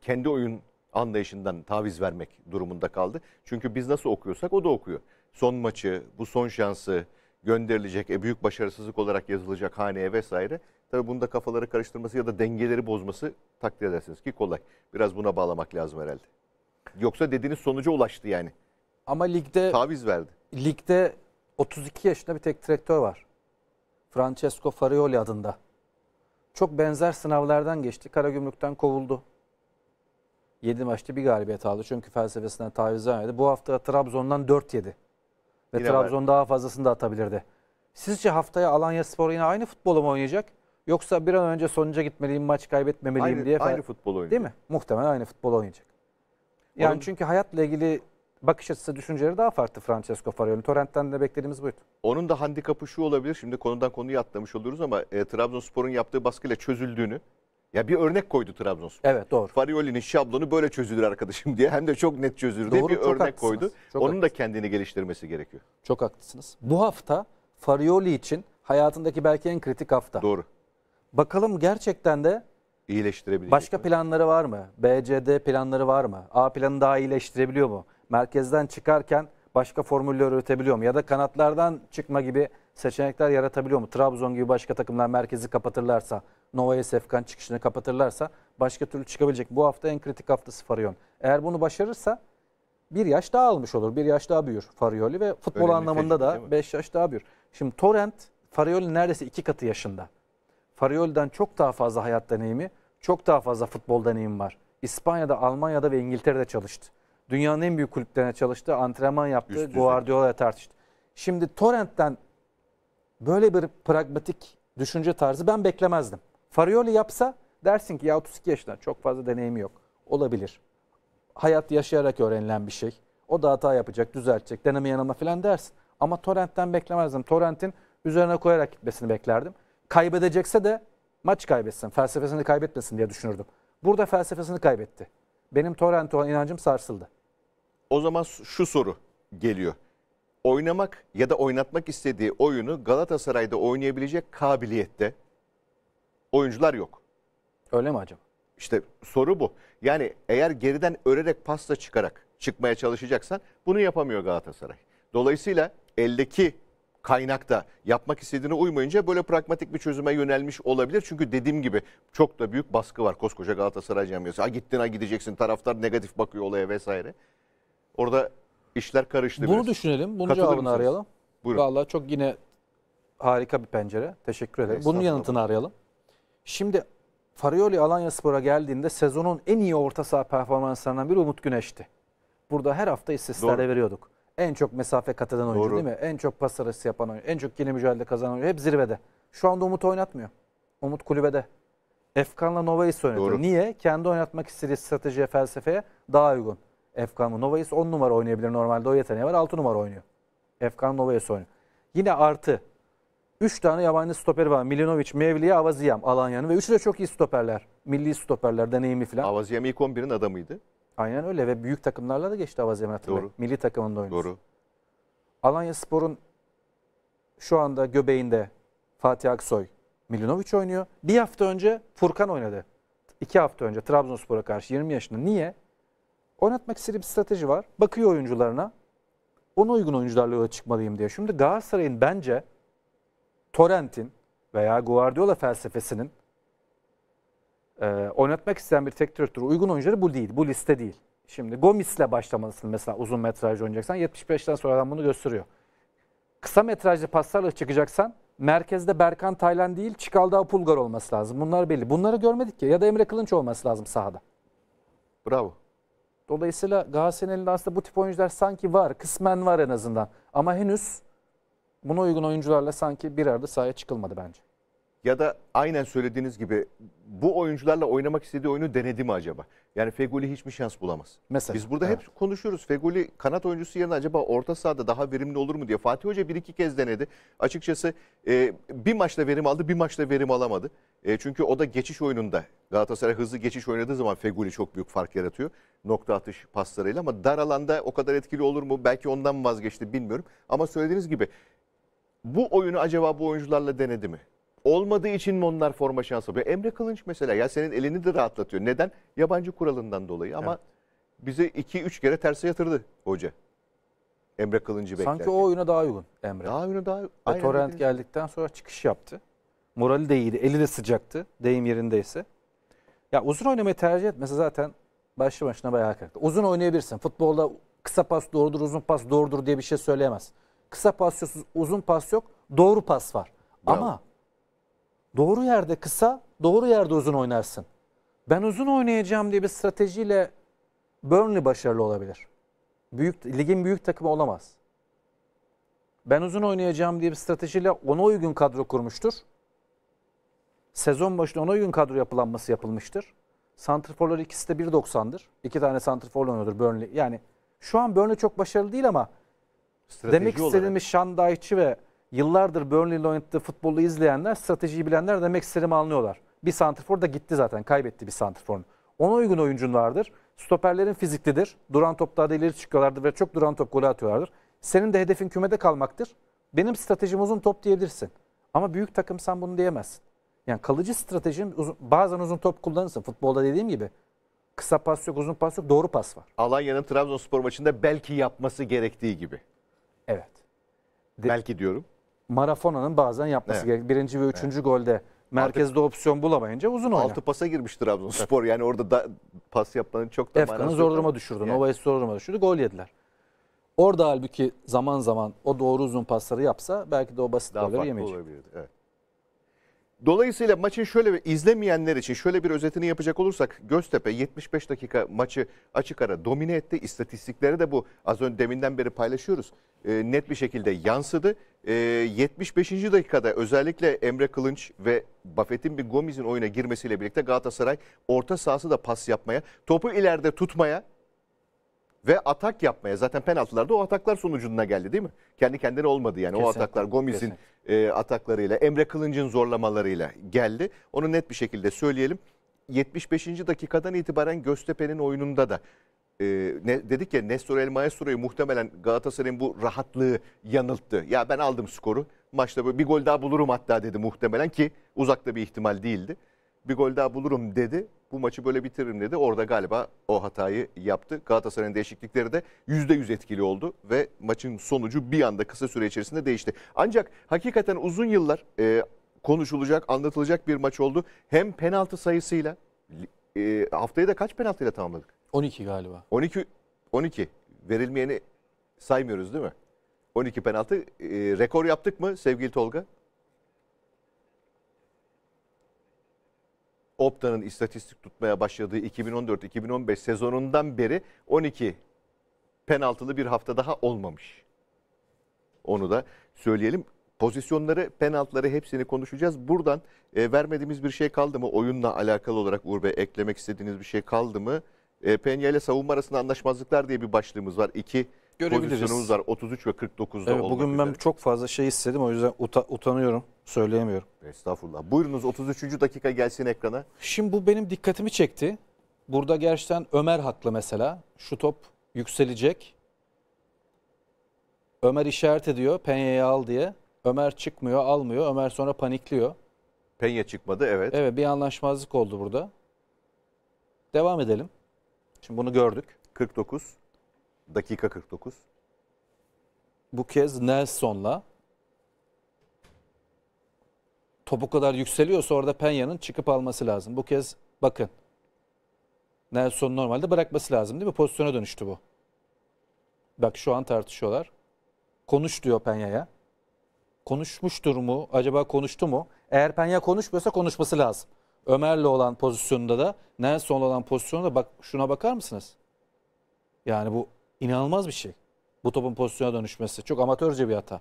kendi oyun anlayışından taviz vermek durumunda kaldı. Çünkü biz nasıl okuyorsak o da okuyor. Son maçı, bu son şansı gönderilecek, e, büyük başarısızlık olarak yazılacak haneye vesaire. Tabii bunda kafaları karıştırması ya da dengeleri bozması takdir edersiniz ki kolay. Biraz buna bağlamak lazım herhalde. Yoksa dediğiniz sonuca ulaştı yani. Ama ligde Taviz verdi. ligde
32 yaşında bir tek direktör var. Francesco Farioli adında. Çok benzer sınavlardan geçti. Karagümrük'ten kovuldu. 7 maçta bir galibiyet aldı. Çünkü felsefesinden taviz vermedi. Bu hafta Trabzon'dan 4 yedi. Ve Yine Trabzon verdi. daha fazlasını da atabilirdi. Sizce haftaya Alanya Spor yine aynı futbolu mu oynayacak? Yoksa bir an önce sonuca gitmeliyim, maç kaybetmemeliyim Aynı, diye. aynı futbol oynuyor. Değil mi? Muhtemelen aynı futbol oynayacak. Yani Onun... çünkü hayatla ilgili bakış açısı, düşünceleri daha farklı Francesco Farioli. Torrent'ten de
beklediğimiz buydu. Onun da handikapı şu olabilir. Şimdi konudan konuya atlamış oluruz ama e, Trabzonspor'un yaptığı baskıyla çözüldüğünü ya bir örnek koydu Trabzonspor. Evet doğru. Farioli'nin şablonu böyle çözülür arkadaşım diye hem de çok net çözülür diye doğru, bir örnek haklısınız. koydu. Çok Onun haklısınız. da kendini geliştirmesi gerekiyor. Çok
haklısınız. Bu hafta Farioli için hayatındaki belki en kritik hafta. Doğru. Bakalım gerçekten de iyileştirebilecek. Başka mi? planları var mı? BCD planları var mı? A planı daha iyileştirebiliyor mu? Merkezden çıkarken başka formüller üretebiliyor mu? Ya da kanatlardan çıkma gibi seçenekler yaratabiliyor mu? Trabzon gibi başka takımlar merkezi kapatırlarsa, Novaya Sefkan çıkışını kapatırlarsa başka türlü çıkabilecek. Bu hafta en kritik haftası Farion. Eğer bunu başarırsa bir yaş daha almış olur. Bir yaş daha büyür Farioli ve futbol Önemli anlamında da 5 şey yaş daha büyür. Şimdi Torrent Farioli neredeyse iki katı yaşında. Farioli'den çok daha fazla hayat deneyimi çok daha fazla futbol deneyim var. İspanya'da, Almanya'da ve İngiltere'de çalıştı. Dünyanın en büyük kulüplerine çalıştı, antrenman yaptı, Guardiola'ya tartıştı. Şimdi Torrent'ten böyle bir pragmatik düşünce tarzı ben beklemezdim. Farioli yapsa dersin ki ya 32 yaşında çok fazla deneyimi yok. Olabilir. Hayat yaşayarak öğrenilen bir şey. O da hata yapacak, düzeltecek, deneme yanılma falan dersin. Ama Torrent'ten beklemezdim. Torrent'in üzerine koyarak gitmesini beklerdim. Kaybedecekse de maç kaybetsin, felsefesini kaybetmesin diye düşünürdüm. Burada felsefesini kaybetti. Benim Torrent'e olan inancım sarsıldı.
O zaman şu soru geliyor. Oynamak ya da oynatmak istediği oyunu Galatasaray'da oynayabilecek kabiliyette oyuncular yok. Öyle mi acaba? İşte soru bu. Yani eğer geriden örerek pasta çıkarak çıkmaya çalışacaksan bunu yapamıyor Galatasaray. Dolayısıyla eldeki kaynakta yapmak istediğine uymayınca böyle pragmatik bir çözüme yönelmiş olabilir. Çünkü dediğim gibi çok da büyük baskı var koskoca Galatasaray camiası. Ha gittin ha gideceksin taraftar negatif bakıyor olaya vesaire. Orada işler karıştı Bunu biraz. düşünelim. Bunun Katılır cevabını mısınız? arayalım. Buyurun. Vallahi çok yine
harika bir pencere. Teşekkür ederim. Bunun yanıtını arayalım. Şimdi Farioli Alanya Spor'a geldiğinde sezonun en iyi orta saha performanslarından biri Umut Güneş'ti. Burada her hafta istatistiklerle veriyorduk. En çok mesafe kat eden oyuncu Doğru. değil mi? En çok pas arası yapan oyuncu. En çok yeni mücadele kazanan oyuncu. Hep zirvede. Şu anda Umut oynatmıyor. Umut kulübede. Efkan'la Novais oynatıyor. Doğru. Niye? Kendi oynatmak istediği stratejiye, felsefeye daha uygun. Efkanla ve Novais 10 numara oynayabilir normalde. O yeteneği var. 6 numara oynuyor. Efkan Novais oynuyor. Yine artı. 3 tane yabancı stoper var. Milinovic, Mevliya, Avaziyam, Alanya'nın. Ve üçü de çok iyi stoperler. Milli stoperler, deneyimi falan. Avaziyam ilk 11'in adamıydı. Aynen öyle ve büyük takımlarla da geçti Avaz Emre Doğru. Milli takımında oynadı. Doğru. Alanya Spor'un şu anda göbeğinde Fatih Aksoy, Milinovic oynuyor. Bir hafta önce Furkan oynadı. İki hafta önce Trabzonspor'a karşı 20 yaşında. Niye? Oynatmak istediği bir strateji var. Bakıyor oyuncularına. Ona uygun oyuncularla yola çıkmalıyım diye. Şimdi Galatasaray'ın bence Torrent'in veya Guardiola felsefesinin e, oynatmak isteyen bir teknik direktör uygun oyuncuları bu değil. Bu liste değil. Şimdi Gomis'le başlamalısın mesela uzun metraj oynayacaksan 75'ten sonra adam bunu gösteriyor. Kısa metrajlı paslarla çıkacaksan merkezde Berkan Taylan değil Çikaldağ Pulgar olması lazım. Bunlar belli. Bunları görmedik ki. Ya da Emre Kılınç olması lazım sahada. Bravo. Dolayısıyla Galatasaray'ın elinde aslında bu tip oyuncular sanki var. Kısmen var en azından. Ama henüz buna uygun oyuncularla sanki bir arada sahaya çıkılmadı bence
ya da aynen söylediğiniz gibi bu oyuncularla oynamak istediği oyunu denedi mi acaba? Yani Feguli hiçbir şans bulamaz. Mesela, Biz burada evet. hep konuşuyoruz. Feguli kanat oyuncusu yerine acaba orta sahada daha verimli olur mu diye. Fatih Hoca bir iki kez denedi. Açıkçası e, bir maçta verim aldı bir maçta verim alamadı. E, çünkü o da geçiş oyununda Galatasaray hızlı geçiş oynadığı zaman Feguli çok büyük fark yaratıyor. Nokta atış paslarıyla ama dar alanda o kadar etkili olur mu? Belki ondan vazgeçti bilmiyorum. Ama söylediğiniz gibi bu oyunu acaba bu oyuncularla denedi mi? olmadığı için mi onlar forma şansı alıyor? Emre Kılınç mesela ya senin elini de rahatlatıyor. Neden? Yabancı kuralından dolayı ama bize 2-3 kere terse yatırdı hoca. Emre Kılıncı beklerken. Sanki o oyuna daha uygun Emre. Daha uygun. daha Ve aynen Torrent geldikten sonra çıkış yaptı. Morali de iyiydi, eli de sıcaktı
deyim yerindeyse. Ya uzun oynamayı tercih etmese zaten başlı başına bayağı kalktı. Uzun oynayabilirsin. Futbolda kısa pas doğrudur, uzun pas doğrudur diye bir şey söyleyemez. Kısa pas yok, uzun pas yok, doğru pas var. Bravo. Ama Doğru yerde kısa, doğru yerde uzun oynarsın. Ben uzun oynayacağım diye bir stratejiyle Burnley başarılı olabilir. Büyük, ligin büyük takımı olamaz. Ben uzun oynayacağım diye bir stratejiyle ona uygun kadro kurmuştur. Sezon başında ona uygun kadro yapılanması yapılmıştır. Santrforlar ikisi de 1.90'dır. İki tane santrfor oynuyordur Burnley. Yani şu an Burnley çok başarılı değil ama Strateji demek istediğimiz Şandayçı ve yıllardır Burnley'le oynadığı futbolu izleyenler, stratejiyi bilenler demek istediğimi anlıyorlar. Bir santrfor da gitti zaten. Kaybetti bir santrforunu. Ona uygun oyuncun vardır. Stoperlerin fiziklidir. Duran toplarda ileri çıkıyorlardır ve çok duran top golü atıyorlardır. Senin de hedefin kümede kalmaktır. Benim stratejim uzun top diyebilirsin. Ama büyük takım sen bunu diyemezsin. Yani kalıcı stratejim uzun, bazen uzun top kullanırsın. Futbolda dediğim gibi kısa pas yok, uzun pas yok, doğru pas var.
Alanya'nın Trabzonspor maçında belki yapması gerektiği gibi. Evet. De belki diyorum.
Marafona'nın bazen yapması evet. gerek. Birinci ve üçüncü evet. golde merkezde Artık opsiyon
bulamayınca uzun oynar. Altı pasa girmiş Trabzonspor. Yani orada da pas yapmanın çok da Efkan'ı zor duruma düşürdü. Yani. Nova'yı
zor duruma düşürdü. Gol yediler. Orada halbuki zaman zaman o doğru uzun pasları
yapsa belki de o basit Daha golleri yemeyecek. Olabilirdi. Evet. Dolayısıyla maçın şöyle bir izlemeyenler için şöyle bir özetini yapacak olursak Göztepe 75 dakika maçı açık ara domine etti. İstatistikleri de bu az önce deminden beri paylaşıyoruz. E, net bir şekilde yansıdı. E, ee, 75. dakikada özellikle Emre Kılınç ve Buffett'in bir Gomez'in oyuna girmesiyle birlikte Galatasaray orta sahası da pas yapmaya, topu ileride tutmaya ve atak yapmaya zaten penaltılarda o ataklar sonucunda geldi değil mi? Kendi kendine olmadı yani kesinlikle, o ataklar Gomis'in e, ataklarıyla Emre Kılınç'ın zorlamalarıyla geldi. Onu net bir şekilde söyleyelim. 75. dakikadan itibaren Göztepe'nin oyununda da e, ne, dedik ya Nestor El Maestro'yu muhtemelen Galatasaray'ın bu rahatlığı yanılttı. Ya ben aldım skoru maçta bir gol daha bulurum hatta dedi muhtemelen ki uzakta bir ihtimal değildi bir gol daha bulurum dedi. Bu maçı böyle bitiririm dedi. Orada galiba o hatayı yaptı. Galatasaray'ın değişiklikleri de %100 etkili oldu ve maçın sonucu bir anda kısa süre içerisinde değişti. Ancak hakikaten uzun yıllar e, konuşulacak, anlatılacak bir maç oldu. Hem penaltı sayısıyla e, haftayı da kaç penaltıyla tamamladık? 12 galiba. 12 12 verilmeyeni saymıyoruz değil mi? 12 penaltı e, rekor yaptık mı sevgili Tolga? Opta'nın istatistik tutmaya başladığı 2014-2015 sezonundan beri 12 penaltılı bir hafta daha olmamış. Onu da söyleyelim. Pozisyonları, penaltıları hepsini konuşacağız. Buradan e, vermediğimiz bir şey kaldı mı? Oyunla alakalı olarak Urbe eklemek istediğiniz bir şey kaldı mı? E, Penya ile savunma arasında anlaşmazlıklar diye bir başlığımız var. İki görebiliriz. Pozisyonumuz var 33 ve 49'da evet, Bugün
ben çok fazla şey istedim o yüzden uta, utanıyorum söyleyemiyorum. Estağfurullah. Buyurunuz
33. dakika
gelsin ekrana. Şimdi bu benim dikkatimi çekti. Burada gerçekten Ömer haklı mesela. Şu top yükselecek. Ömer işaret ediyor Penya'yı al diye. Ömer çıkmıyor almıyor. Ömer sonra panikliyor. Penye çıkmadı evet. Evet bir anlaşmazlık oldu burada. Devam edelim. Şimdi bunu gördük. 49. Dakika 49. Bu kez Nelson'la topu kadar yükseliyorsa orada Penya'nın çıkıp alması lazım. Bu kez bakın. Nelson normalde bırakması lazım değil mi? Pozisyona dönüştü bu. Bak şu an tartışıyorlar. Konuş diyor Penya'ya. Konuşmuştur mu? Acaba konuştu mu? Eğer Penya konuşmuyorsa konuşması lazım. Ömer'le olan pozisyonunda da Nelson'la olan pozisyonunda bak şuna bakar mısınız? Yani bu İnanılmaz bir şey. Bu topun pozisyona dönüşmesi. Çok amatörce bir hata.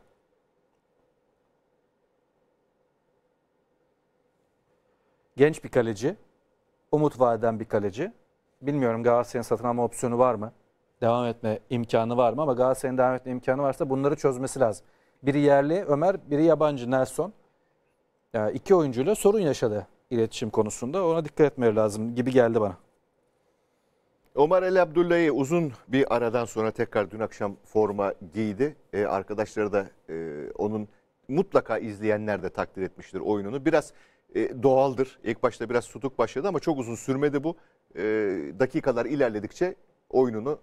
Genç bir kaleci. Umut vadeden bir kaleci. Bilmiyorum Galatasaray'ın satın alma opsiyonu var mı? Devam etme imkanı var mı? Ama Galatasaray'ın devam etme imkanı varsa bunları çözmesi lazım. Biri yerli Ömer, biri yabancı Nelson. Yani iki oyuncuyla sorun yaşadı iletişim konusunda. Ona dikkat etmeleri lazım gibi geldi bana.
Omar El Abdullah'ı uzun bir aradan sonra tekrar dün akşam forma giydi. Ee, arkadaşları da e, onun mutlaka izleyenler de takdir etmiştir oyununu. Biraz e, doğaldır. İlk başta biraz tutuk başladı ama çok uzun sürmedi bu. E, dakikalar ilerledikçe oyununu,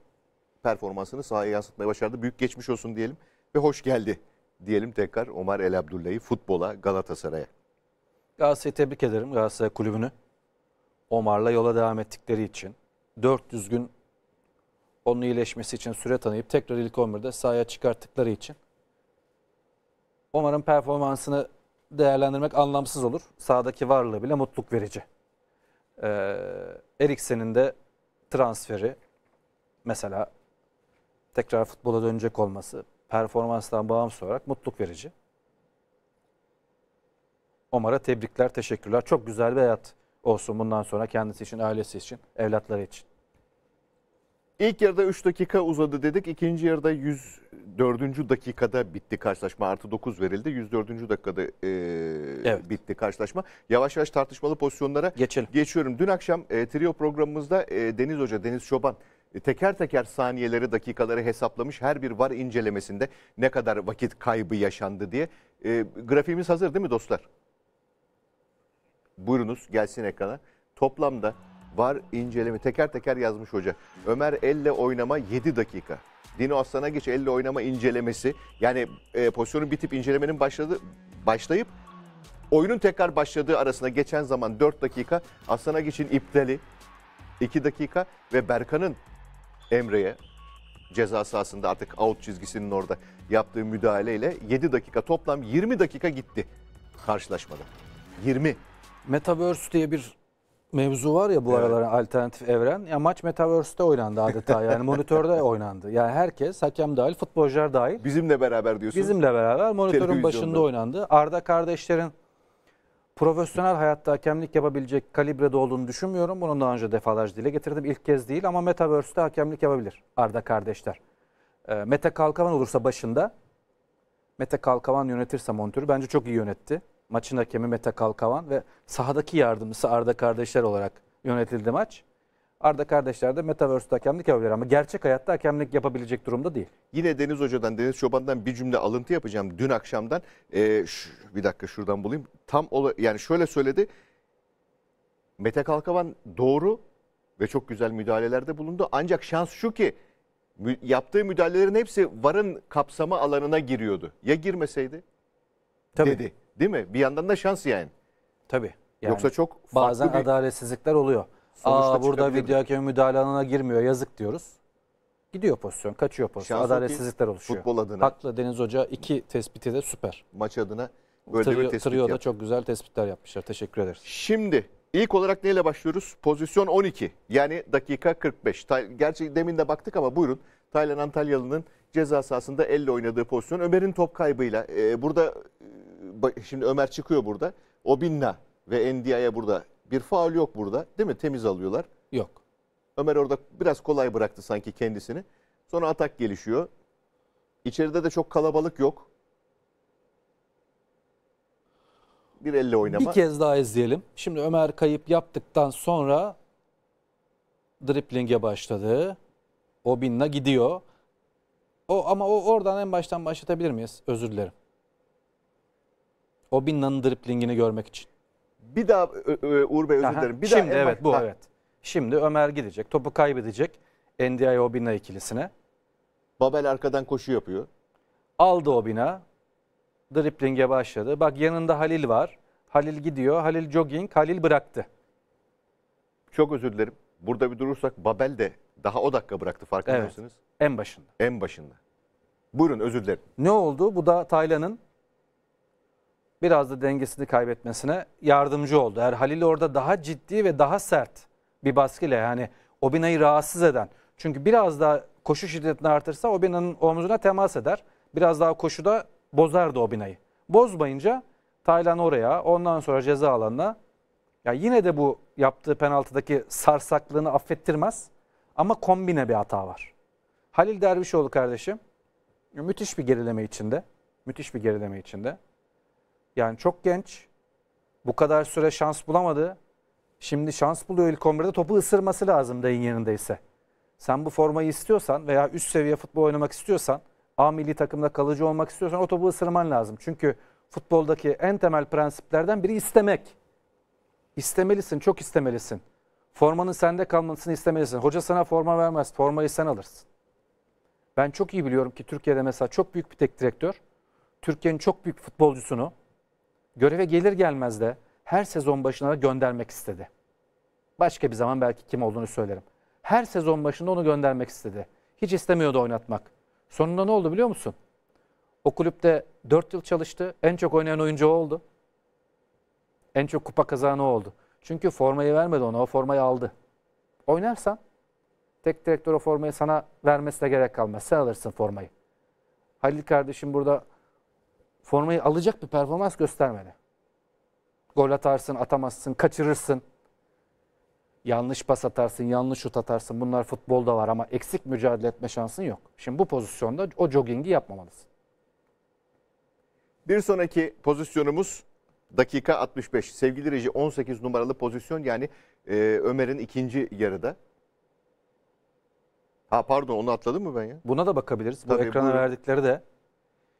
performansını sahaya yansıtmayı başardı. Büyük geçmiş olsun diyelim ve hoş geldi diyelim tekrar Omar El Abdullah'ı futbola Galatasaray'a.
Galatasaray'ı tebrik ederim Galatasaray kulübünü. Omar'la yola devam ettikleri için 400 gün onun iyileşmesi için süre tanıyıp tekrar ilk 11'de sahaya çıkarttıkları için Omar'ın performansını değerlendirmek anlamsız olur. Sahadaki varlığı bile mutluluk verici. Ee, Eriksen'in de transferi mesela tekrar futbola dönecek olması performanstan bağımsız olarak mutluluk verici. Omar'a tebrikler, teşekkürler. Çok güzel bir hayat
olsun bundan sonra kendisi için, ailesi için, evlatları için. İlk yarıda 3 dakika uzadı dedik. İkinci yarıda 104. dakikada bitti karşılaşma. Artı 9 verildi. 104. dakikada e, evet. bitti karşılaşma. Yavaş yavaş tartışmalı pozisyonlara Geçelim. geçiyorum. Dün akşam e, trio programımızda e, Deniz Hoca, Deniz Çoban e, teker teker saniyeleri, dakikaları hesaplamış her bir var incelemesinde ne kadar vakit kaybı yaşandı diye. E, grafiğimiz hazır değil mi dostlar? Buyurunuz gelsin ekrana. Toplamda var incelemi teker teker yazmış hoca. Ömer elle oynama 7 dakika. Dino Aslan'a geç elle oynama incelemesi. Yani e, pozisyonun bitip incelemenin başladı başlayıp oyunun tekrar başladığı arasında geçen zaman 4 dakika. Aslan'a geçin iptali 2 dakika ve Berkan'ın Emre'ye ceza sahasında artık out çizgisinin orada yaptığı müdahaleyle 7 dakika toplam 20 dakika gitti karşılaşmada. 20 Metaverse diye
bir mevzu var ya bu evet. aralar alternatif evren. Ya maç Metaverse'te oynandı adeta yani (laughs) monitörde oynandı. Yani herkes hakem dahil, futbolcular dahil. Bizimle beraber diyorsunuz. Bizimle beraber monitörün başında oynandı. Arda kardeşlerin profesyonel hayatta hakemlik yapabilecek kalibrede olduğunu düşünmüyorum. Bunu daha önce defalarca dile getirdim. İlk kez değil ama Metaverse'te hakemlik yapabilir Arda kardeşler. Ee, Mete Kalkavan olursa başında, Mete Kalkavan yönetirse monitörü bence çok iyi yönetti maçın hakemi Mete Kalkavan ve sahadaki yardımcısı Arda Kardeşler olarak yönetildi maç. Arda Kardeşler de Metaverse'de hakemlik yapabilir ama gerçek
hayatta hakemlik yapabilecek durumda değil. Yine Deniz Hoca'dan, Deniz Çoban'dan bir cümle alıntı yapacağım dün akşamdan. E, ee, şu, bir dakika şuradan bulayım. Tam ola, yani şöyle söyledi. Mete Kalkavan doğru ve çok güzel müdahalelerde bulundu. Ancak şans şu ki yaptığı müdahalelerin hepsi varın kapsama alanına giriyordu. Ya girmeseydi? Tabii. Dedi. Değil mi? Bir yandan da şans yani. Tabii. Yani Yoksa çok bazen bir... adaletsizlikler
oluyor. Aa burada video hakem müdahale alanına girmiyor yazık diyoruz. Gidiyor pozisyon, kaçıyor pozisyon. Şans Adaletsizlikler oluşuyor. Futbol adına. Haklı Deniz Hoca iki tespiti de
süper. Maç adına böyle Trio, bir tespit Trio da çok güzel tespitler yapmışlar. Teşekkür ederiz. Şimdi ilk olarak neyle başlıyoruz? Pozisyon 12 yani dakika 45. Gerçi demin de baktık ama buyurun. Taylan Antalyalı'nın ceza sahasında elle oynadığı pozisyon. Ömer'in top kaybıyla. Ee, burada şimdi Ömer çıkıyor burada. Obinna ve Ndia'ya burada bir faul yok burada değil mi? Temiz alıyorlar. Yok. Ömer orada biraz kolay bıraktı sanki kendisini. Sonra atak gelişiyor. İçeride de çok kalabalık yok. Bir elle oynama. Bir kez
daha izleyelim. Şimdi Ömer kayıp yaptıktan sonra driplinge başladı. Obinna gidiyor. O ama o oradan en baştan başlatabilir miyiz? Özür dilerim. Obinna'nın driplingini görmek için.
Bir daha e, e, Uğur Bey özür dilerim. Bir şimdi daha, evet bu ha. evet.
Şimdi Ömer gidecek topu kaybedecek Ndiaye Obinna ikilisine. Babel arkadan koşu yapıyor. Aldı Obina. Driplinge başladı. Bak yanında Halil var. Halil gidiyor. Halil jogging. Halil bıraktı.
Çok özür dilerim. Burada bir durursak Babel de daha o dakika bıraktı farkında evet, En başında. En başında. Buyurun özür dilerim. Ne oldu? Bu da Taylan'ın
biraz da dengesini kaybetmesine yardımcı oldu. Eğer Halil orada daha ciddi ve daha sert bir baskıyla yani Obina'yı rahatsız eden. Çünkü biraz daha koşu şiddetini artırsa Obina'nın omzuna temas eder. Biraz daha koşuda bozardı Obina'yı. Bozmayınca Taylan oraya ondan sonra ceza alanına ya yine de bu yaptığı penaltıdaki sarsaklığını affettirmez ama kombine bir hata var. Halil Dervişoğlu kardeşim müthiş bir gerileme içinde. Müthiş bir gerileme içinde. Yani çok genç. Bu kadar süre şans bulamadı. Şimdi şans buluyor ilk 11'de. Topu ısırması lazım dayın yanındaysa. Sen bu formayı istiyorsan veya üst seviye futbol oynamak istiyorsan, A milli takımda kalıcı olmak istiyorsan o topu ısırman lazım. Çünkü futboldaki en temel prensiplerden biri istemek. İstemelisin, çok istemelisin. Formanın sende kalmasını istemelisin. Hoca sana forma vermez, formayı sen alırsın. Ben çok iyi biliyorum ki Türkiye'de mesela çok büyük bir tek direktör, Türkiye'nin çok büyük futbolcusunu göreve gelir gelmez de her sezon başına göndermek istedi. Başka bir zaman belki kim olduğunu söylerim. Her sezon başında onu göndermek istedi. Hiç istemiyordu oynatmak. Sonunda ne oldu biliyor musun? O kulüpte 4 yıl çalıştı. En çok oynayan oyuncu oldu. En çok kupa kazanı oldu. Çünkü formayı vermedi ona. O formayı aldı. Oynarsan tek direktör o formayı sana vermesine gerek kalmaz. Sen alırsın formayı. Halil kardeşim burada formayı alacak bir performans göstermedi. Gol atarsın, atamazsın, kaçırırsın. Yanlış pas atarsın, yanlış şut atarsın. Bunlar futbolda var ama eksik mücadele etme şansın yok. Şimdi bu pozisyonda o joggingi yapmamalısın.
Bir sonraki pozisyonumuz dakika 65. Sevgili reji 18 numaralı pozisyon yani e, Ömer'in ikinci yarıda. Ha pardon onu atladım mı ben ya?
Buna da bakabiliriz. Bu ekrana buyurun. verdikleri de.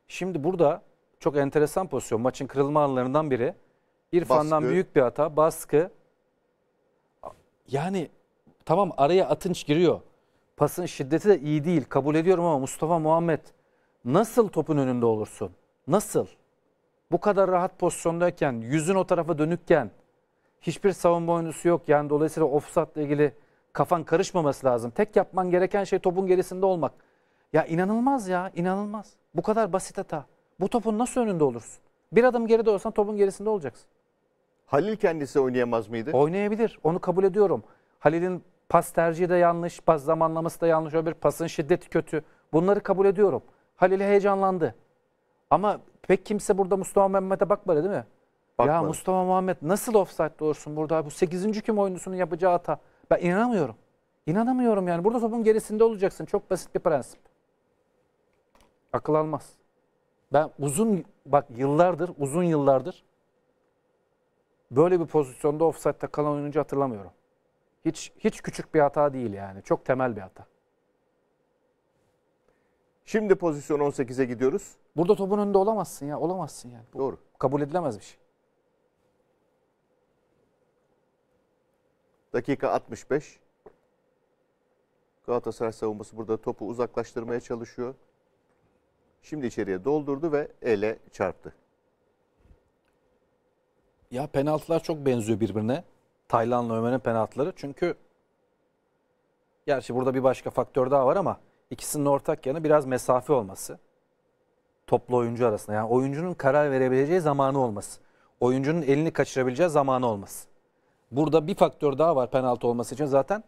Şimdi burada çok enteresan pozisyon. Maçın kırılma anlarından biri. İrfan'dan baskı. büyük bir hata. Baskı. Yani tamam araya Atınç giriyor. Pasın şiddeti de iyi değil. Kabul ediyorum ama Mustafa Muhammed nasıl topun önünde olursun? Nasıl? Bu kadar rahat pozisyondayken, yüzün o tarafa dönükken hiçbir savunma oyuncusu yok. Yani dolayısıyla offside ilgili kafan karışmaması lazım. Tek yapman gereken şey topun gerisinde olmak. Ya inanılmaz ya, inanılmaz. Bu kadar basit hata. Bu topun nasıl önünde olursun? Bir adım geride olsan topun gerisinde olacaksın. Halil kendisi oynayamaz mıydı? Oynayabilir. Onu kabul ediyorum. Halil'in pas tercihi de yanlış, pas zamanlaması da yanlış, öbür pasın şiddeti kötü. Bunları kabul ediyorum. Halil heyecanlandı. Ama pek kimse burada Mustafa Mehmet'e bakmadı değil mi? Bakmadım. Ya Mustafa Muhammed nasıl offside doğursun burada? Bu 8. kim oyuncusunun yapacağı hata. Ben inanamıyorum. İnanamıyorum yani. Burada topun gerisinde olacaksın. Çok basit bir prensip. Akıl almaz. Ben uzun bak yıllardır, uzun yıllardır böyle bir pozisyonda offside'da kalan oyuncu hatırlamıyorum. Hiç hiç küçük bir hata değil yani. Çok temel bir hata.
Şimdi pozisyon 18'e gidiyoruz.
Burada topun önünde olamazsın ya. Olamazsın yani.
Bu Doğru. Kabul edilemez bir şey. Dakika 65. Galatasaray savunması burada topu uzaklaştırmaya çalışıyor. Şimdi içeriye doldurdu ve ele çarptı.
Ya penaltılar çok benziyor birbirine. Taylan'la Ömer'in penaltıları. Çünkü gerçi burada bir başka faktör daha var ama ikisinin ortak yanı biraz mesafe olması. Toplu oyuncu arasında. Yani oyuncunun karar verebileceği zamanı olması. Oyuncunun elini kaçırabileceği zamanı olması. Burada bir faktör daha var penaltı olması için zaten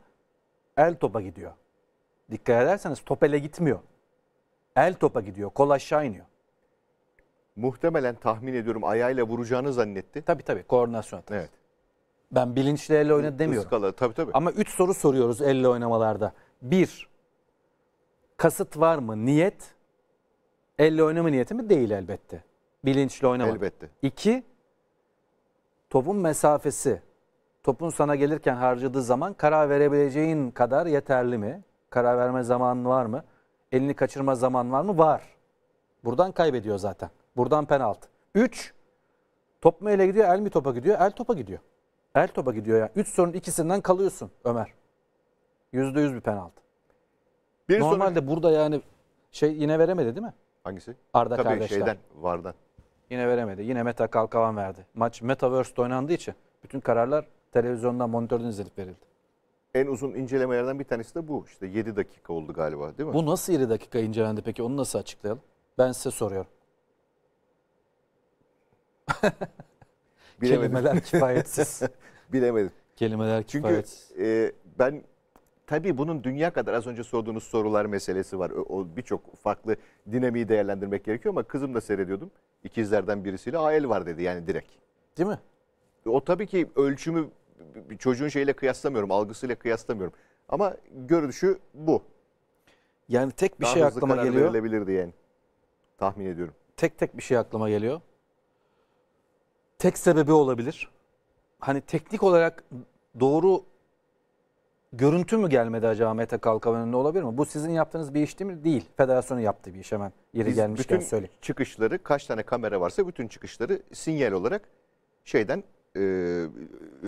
el topa gidiyor. Dikkat
ederseniz top ele gitmiyor. El topa gidiyor. Kol aşağı iniyor. Muhtemelen tahmin ediyorum ayağıyla vuracağını zannetti. Tabii tabii koordinasyon hatası. Evet. Ben bilinçli elle oynadı demiyorum. Iskala, tabii tabii. Ama üç soru soruyoruz elle oynamalarda. Bir,
Kasıt var mı? Niyet. Elle oynama niyeti mi? Değil elbette. Bilinçli oynama. Elbette. İki, Topun mesafesi. Topun sana gelirken harcadığı zaman karar verebileceğin kadar yeterli mi? Karar verme zamanın var mı? Elini kaçırma zaman var mı? Var. Buradan kaybediyor zaten. Buradan penaltı. 3. Top mu ele gidiyor, el mi topa gidiyor? El topa gidiyor. El topa gidiyor ya. 3 sorunun ikisinden kalıyorsun Ömer. %100 bir penaltı. Bir Normalde sonra... burada yani şey yine veremedi değil mi?
Hangisi? Arda Tabii kardeşler. şeyden, Vardan.
Yine veremedi. Yine Meta Kalkavan verdi. Maç Metaverse'de oynandığı için bütün kararlar
televizyondan monitörden izlenip verildi en uzun incelemelerden bir tanesi de bu. İşte 7 dakika oldu galiba değil mi? Bu
nasıl 7 dakika incelendi peki? Onu nasıl açıklayalım? Ben size soruyorum.
(laughs) Kelimeler (laughs) kifayetsiz. Bilemedim. Kelimeler kifayetsiz. Çünkü e, ben tabii bunun dünya kadar az önce sorduğunuz sorular meselesi var. O, o birçok farklı dinamiği değerlendirmek gerekiyor ama kızım da seyrediyordum. İkizlerden birisiyle AL var dedi yani direkt. Değil mi? O tabii ki ölçümü bir çocuğun şeyle kıyaslamıyorum, algısıyla kıyaslamıyorum. Ama görüşü bu. Yani tek bir Daha şey aklıma geliyor. verilebilirdi yani. Tahmin ediyorum. Tek tek bir şey aklıma
geliyor. Tek sebebi olabilir. Hani teknik olarak doğru görüntü mü gelmedi acaba Mete Kalkavan'ın olabilir mi? Bu sizin yaptığınız bir iş değil mi? Değil. Federasyonun yaptığı bir iş hemen yeri Biz gelmişken bütün söyleyeyim.
çıkışları kaç tane kamera varsa bütün çıkışları sinyal olarak şeyden e,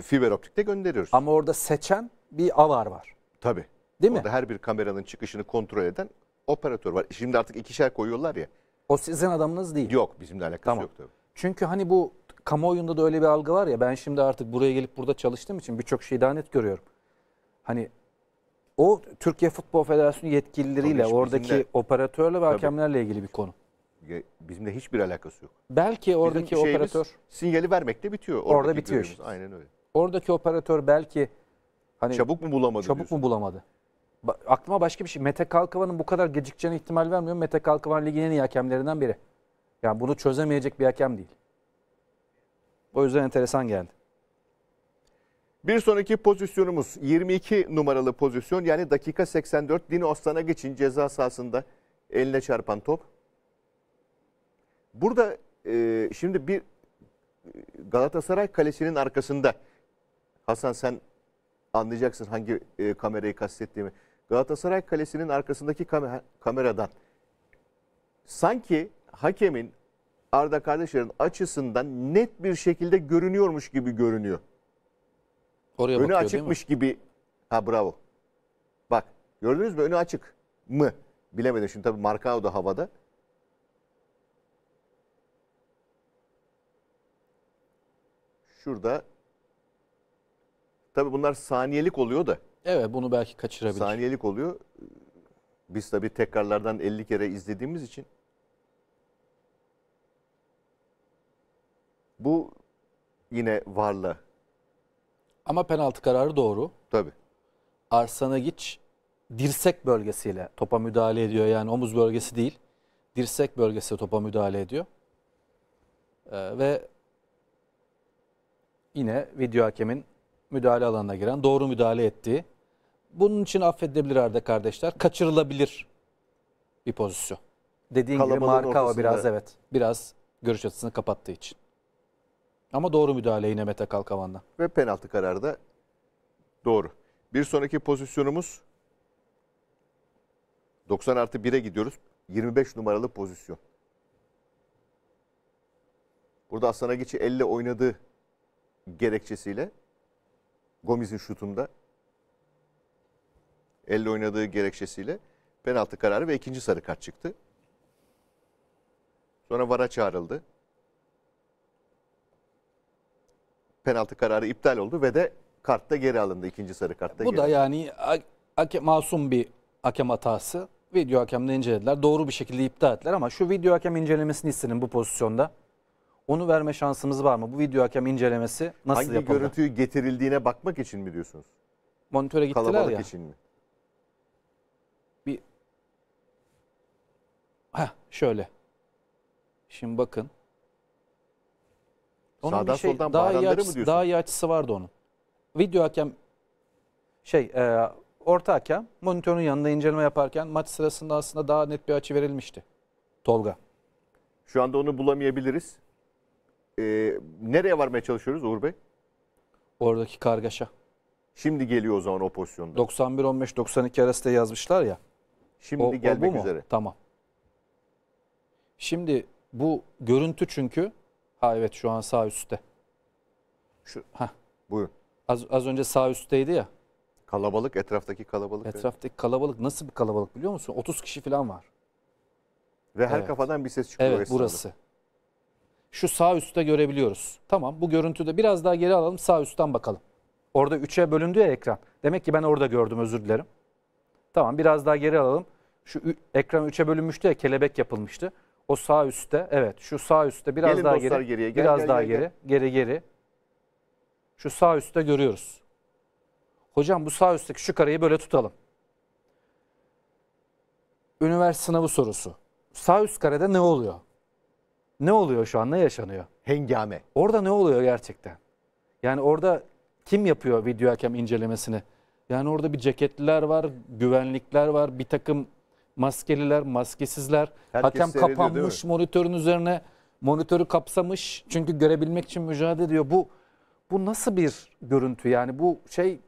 fiber optikte gönderiyoruz. Ama orada seçen bir avar var. Tabii. Değil orada mi? her bir kameranın çıkışını kontrol eden operatör var. Şimdi artık ikişer koyuyorlar ya. O sizin adamınız değil. Yok bizimle alakası
tamam. yok tabii. Çünkü hani bu kamuoyunda da öyle bir algı var ya ben şimdi artık buraya gelip burada çalıştığım için birçok şeyi daha net görüyorum. Hani o Türkiye Futbol Federasyonu yetkilileriyle oradaki bizimle... operatörle ve hakemlerle ilgili bir konu. Bizimle hiçbir alakası yok.
Belki oradaki Bizim operatör sinyali vermekte bitiyor. Oradaki orada bitiyor. Işte. Aynen öyle. Oradaki operatör
belki hani çabuk mu bulamadı? Çabuk diyorsun. mu bulamadı? Ba aklıma başka bir şey. Mete Kalkavan'ın bu kadar gecikeceğine ihtimal vermiyorum. Mete Kalkavan ligin en iyi hakemlerinden biri. Yani bunu çözemeyecek
bir hakem değil. O yüzden enteresan geldi. Bir sonraki pozisyonumuz 22 numaralı pozisyon yani dakika 84 Dino Aslan'a geçin ceza sahasında eline çarpan top. Burada e, şimdi bir e, Galatasaray Kalesi'nin arkasında Hasan sen anlayacaksın hangi e, kamerayı kastettiğimi. Galatasaray Kalesi'nin arkasındaki kamer kameradan sanki hakemin Arda Kardeşler'in açısından net bir şekilde görünüyormuş gibi görünüyor. Oraya Önü bakıyor, açıkmış gibi. Ha bravo. Bak gördünüz mü önü açık mı? Bilemedim şimdi tabii marka o da havada. şurada tabii bunlar saniyelik oluyor da.
Evet bunu belki kaçırabilir.
Saniyelik oluyor. Biz tabii tekrarlardan 50 kere izlediğimiz için bu yine varla.
Ama penaltı kararı doğru. Tabii. Arsana Arsanagiç dirsek bölgesiyle topa müdahale ediyor. Yani omuz bölgesi değil. Dirsek bölgesiyle topa müdahale ediyor. Ee, ve yine video hakemin müdahale alanına giren, doğru müdahale etti. Bunun için affedilebilir Arda kardeşler. Kaçırılabilir bir pozisyon. Dediğin Kalabalığın gibi Markava biraz evet. Biraz görüş
açısını kapattığı için. Ama doğru müdahale yine Mete Kalkavan'dan. Ve penaltı kararı da doğru. Bir sonraki pozisyonumuz 90 artı 1'e gidiyoruz. 25 numaralı pozisyon. Burada Aslan Agiçi elle oynadığı gerekçesiyle Gomez'in şutunda elle oynadığı gerekçesiyle penaltı kararı ve ikinci sarı kart çıktı. Sonra VAR'a çağrıldı. Penaltı kararı iptal oldu ve de kartta geri alındı. ikinci sarı kartta Bu geri da alındı.
yani masum bir hakem hatası. Video hakem hakemde incelediler. Doğru bir şekilde iptal ettiler ama şu video hakem incelemesini istedim bu pozisyonda. Onu verme şansımız var mı? Bu video hakem incelemesi nasıl Hangi yapıldı? görüntüyü getirildiğine bakmak için mi diyorsunuz? Monitöre gittiler Kalabalık ya. için mi? Bir Heh, şöyle. Şimdi bakın. Onun Sağdan şey, soldan daha iyi, bağıranları mı açısı, diyorsun? daha iyi açısı vardı onun. Video hakem şey e, orta hakem monitörün yanında inceleme yaparken maç
sırasında aslında daha net bir açı verilmişti. Tolga. Şu anda onu bulamayabiliriz e, nereye varmaya çalışıyoruz Uğur Bey? Oradaki kargaşa. Şimdi geliyor o zaman o pozisyonda. 91-15-92 arası da yazmışlar ya.
Şimdi o, gelmek o üzere. Tamam. Şimdi bu görüntü çünkü ha evet şu an sağ üstte. Şu ha buyurun. Az, az önce sağ üstteydi ya. Kalabalık etraftaki kalabalık. Etraftaki evet. kalabalık nasıl bir kalabalık biliyor musun? 30 kişi falan var. Ve her evet. kafadan bir ses çıkıyor. Evet esnada. burası şu sağ üstte görebiliyoruz. Tamam bu görüntüde biraz daha geri alalım sağ üstten bakalım. Orada 3'e bölündü ya ekran. Demek ki ben orada gördüm özür dilerim. Tamam biraz daha geri alalım. Şu ekran 3'e bölünmüştü ya kelebek yapılmıştı. O sağ üstte evet şu sağ üstte biraz Gelin daha geri. Geriye, gel, biraz gel, daha gel, geri. Gel. Geri geri. Şu sağ üstte görüyoruz. Hocam bu sağ üstteki şu kareyi böyle tutalım. Üniversite sınavı sorusu. Sağ üst karede ne oluyor? ne oluyor şu an ne yaşanıyor? Hengame. Orada ne oluyor gerçekten? Yani orada kim yapıyor video hakem incelemesini? Yani orada bir ceketliler var, güvenlikler var, bir takım maskeliler, maskesizler. Herkes hakem kapanmış monitörün üzerine, monitörü kapsamış. Çünkü görebilmek için mücadele ediyor. Bu bu nasıl bir görüntü yani bu şey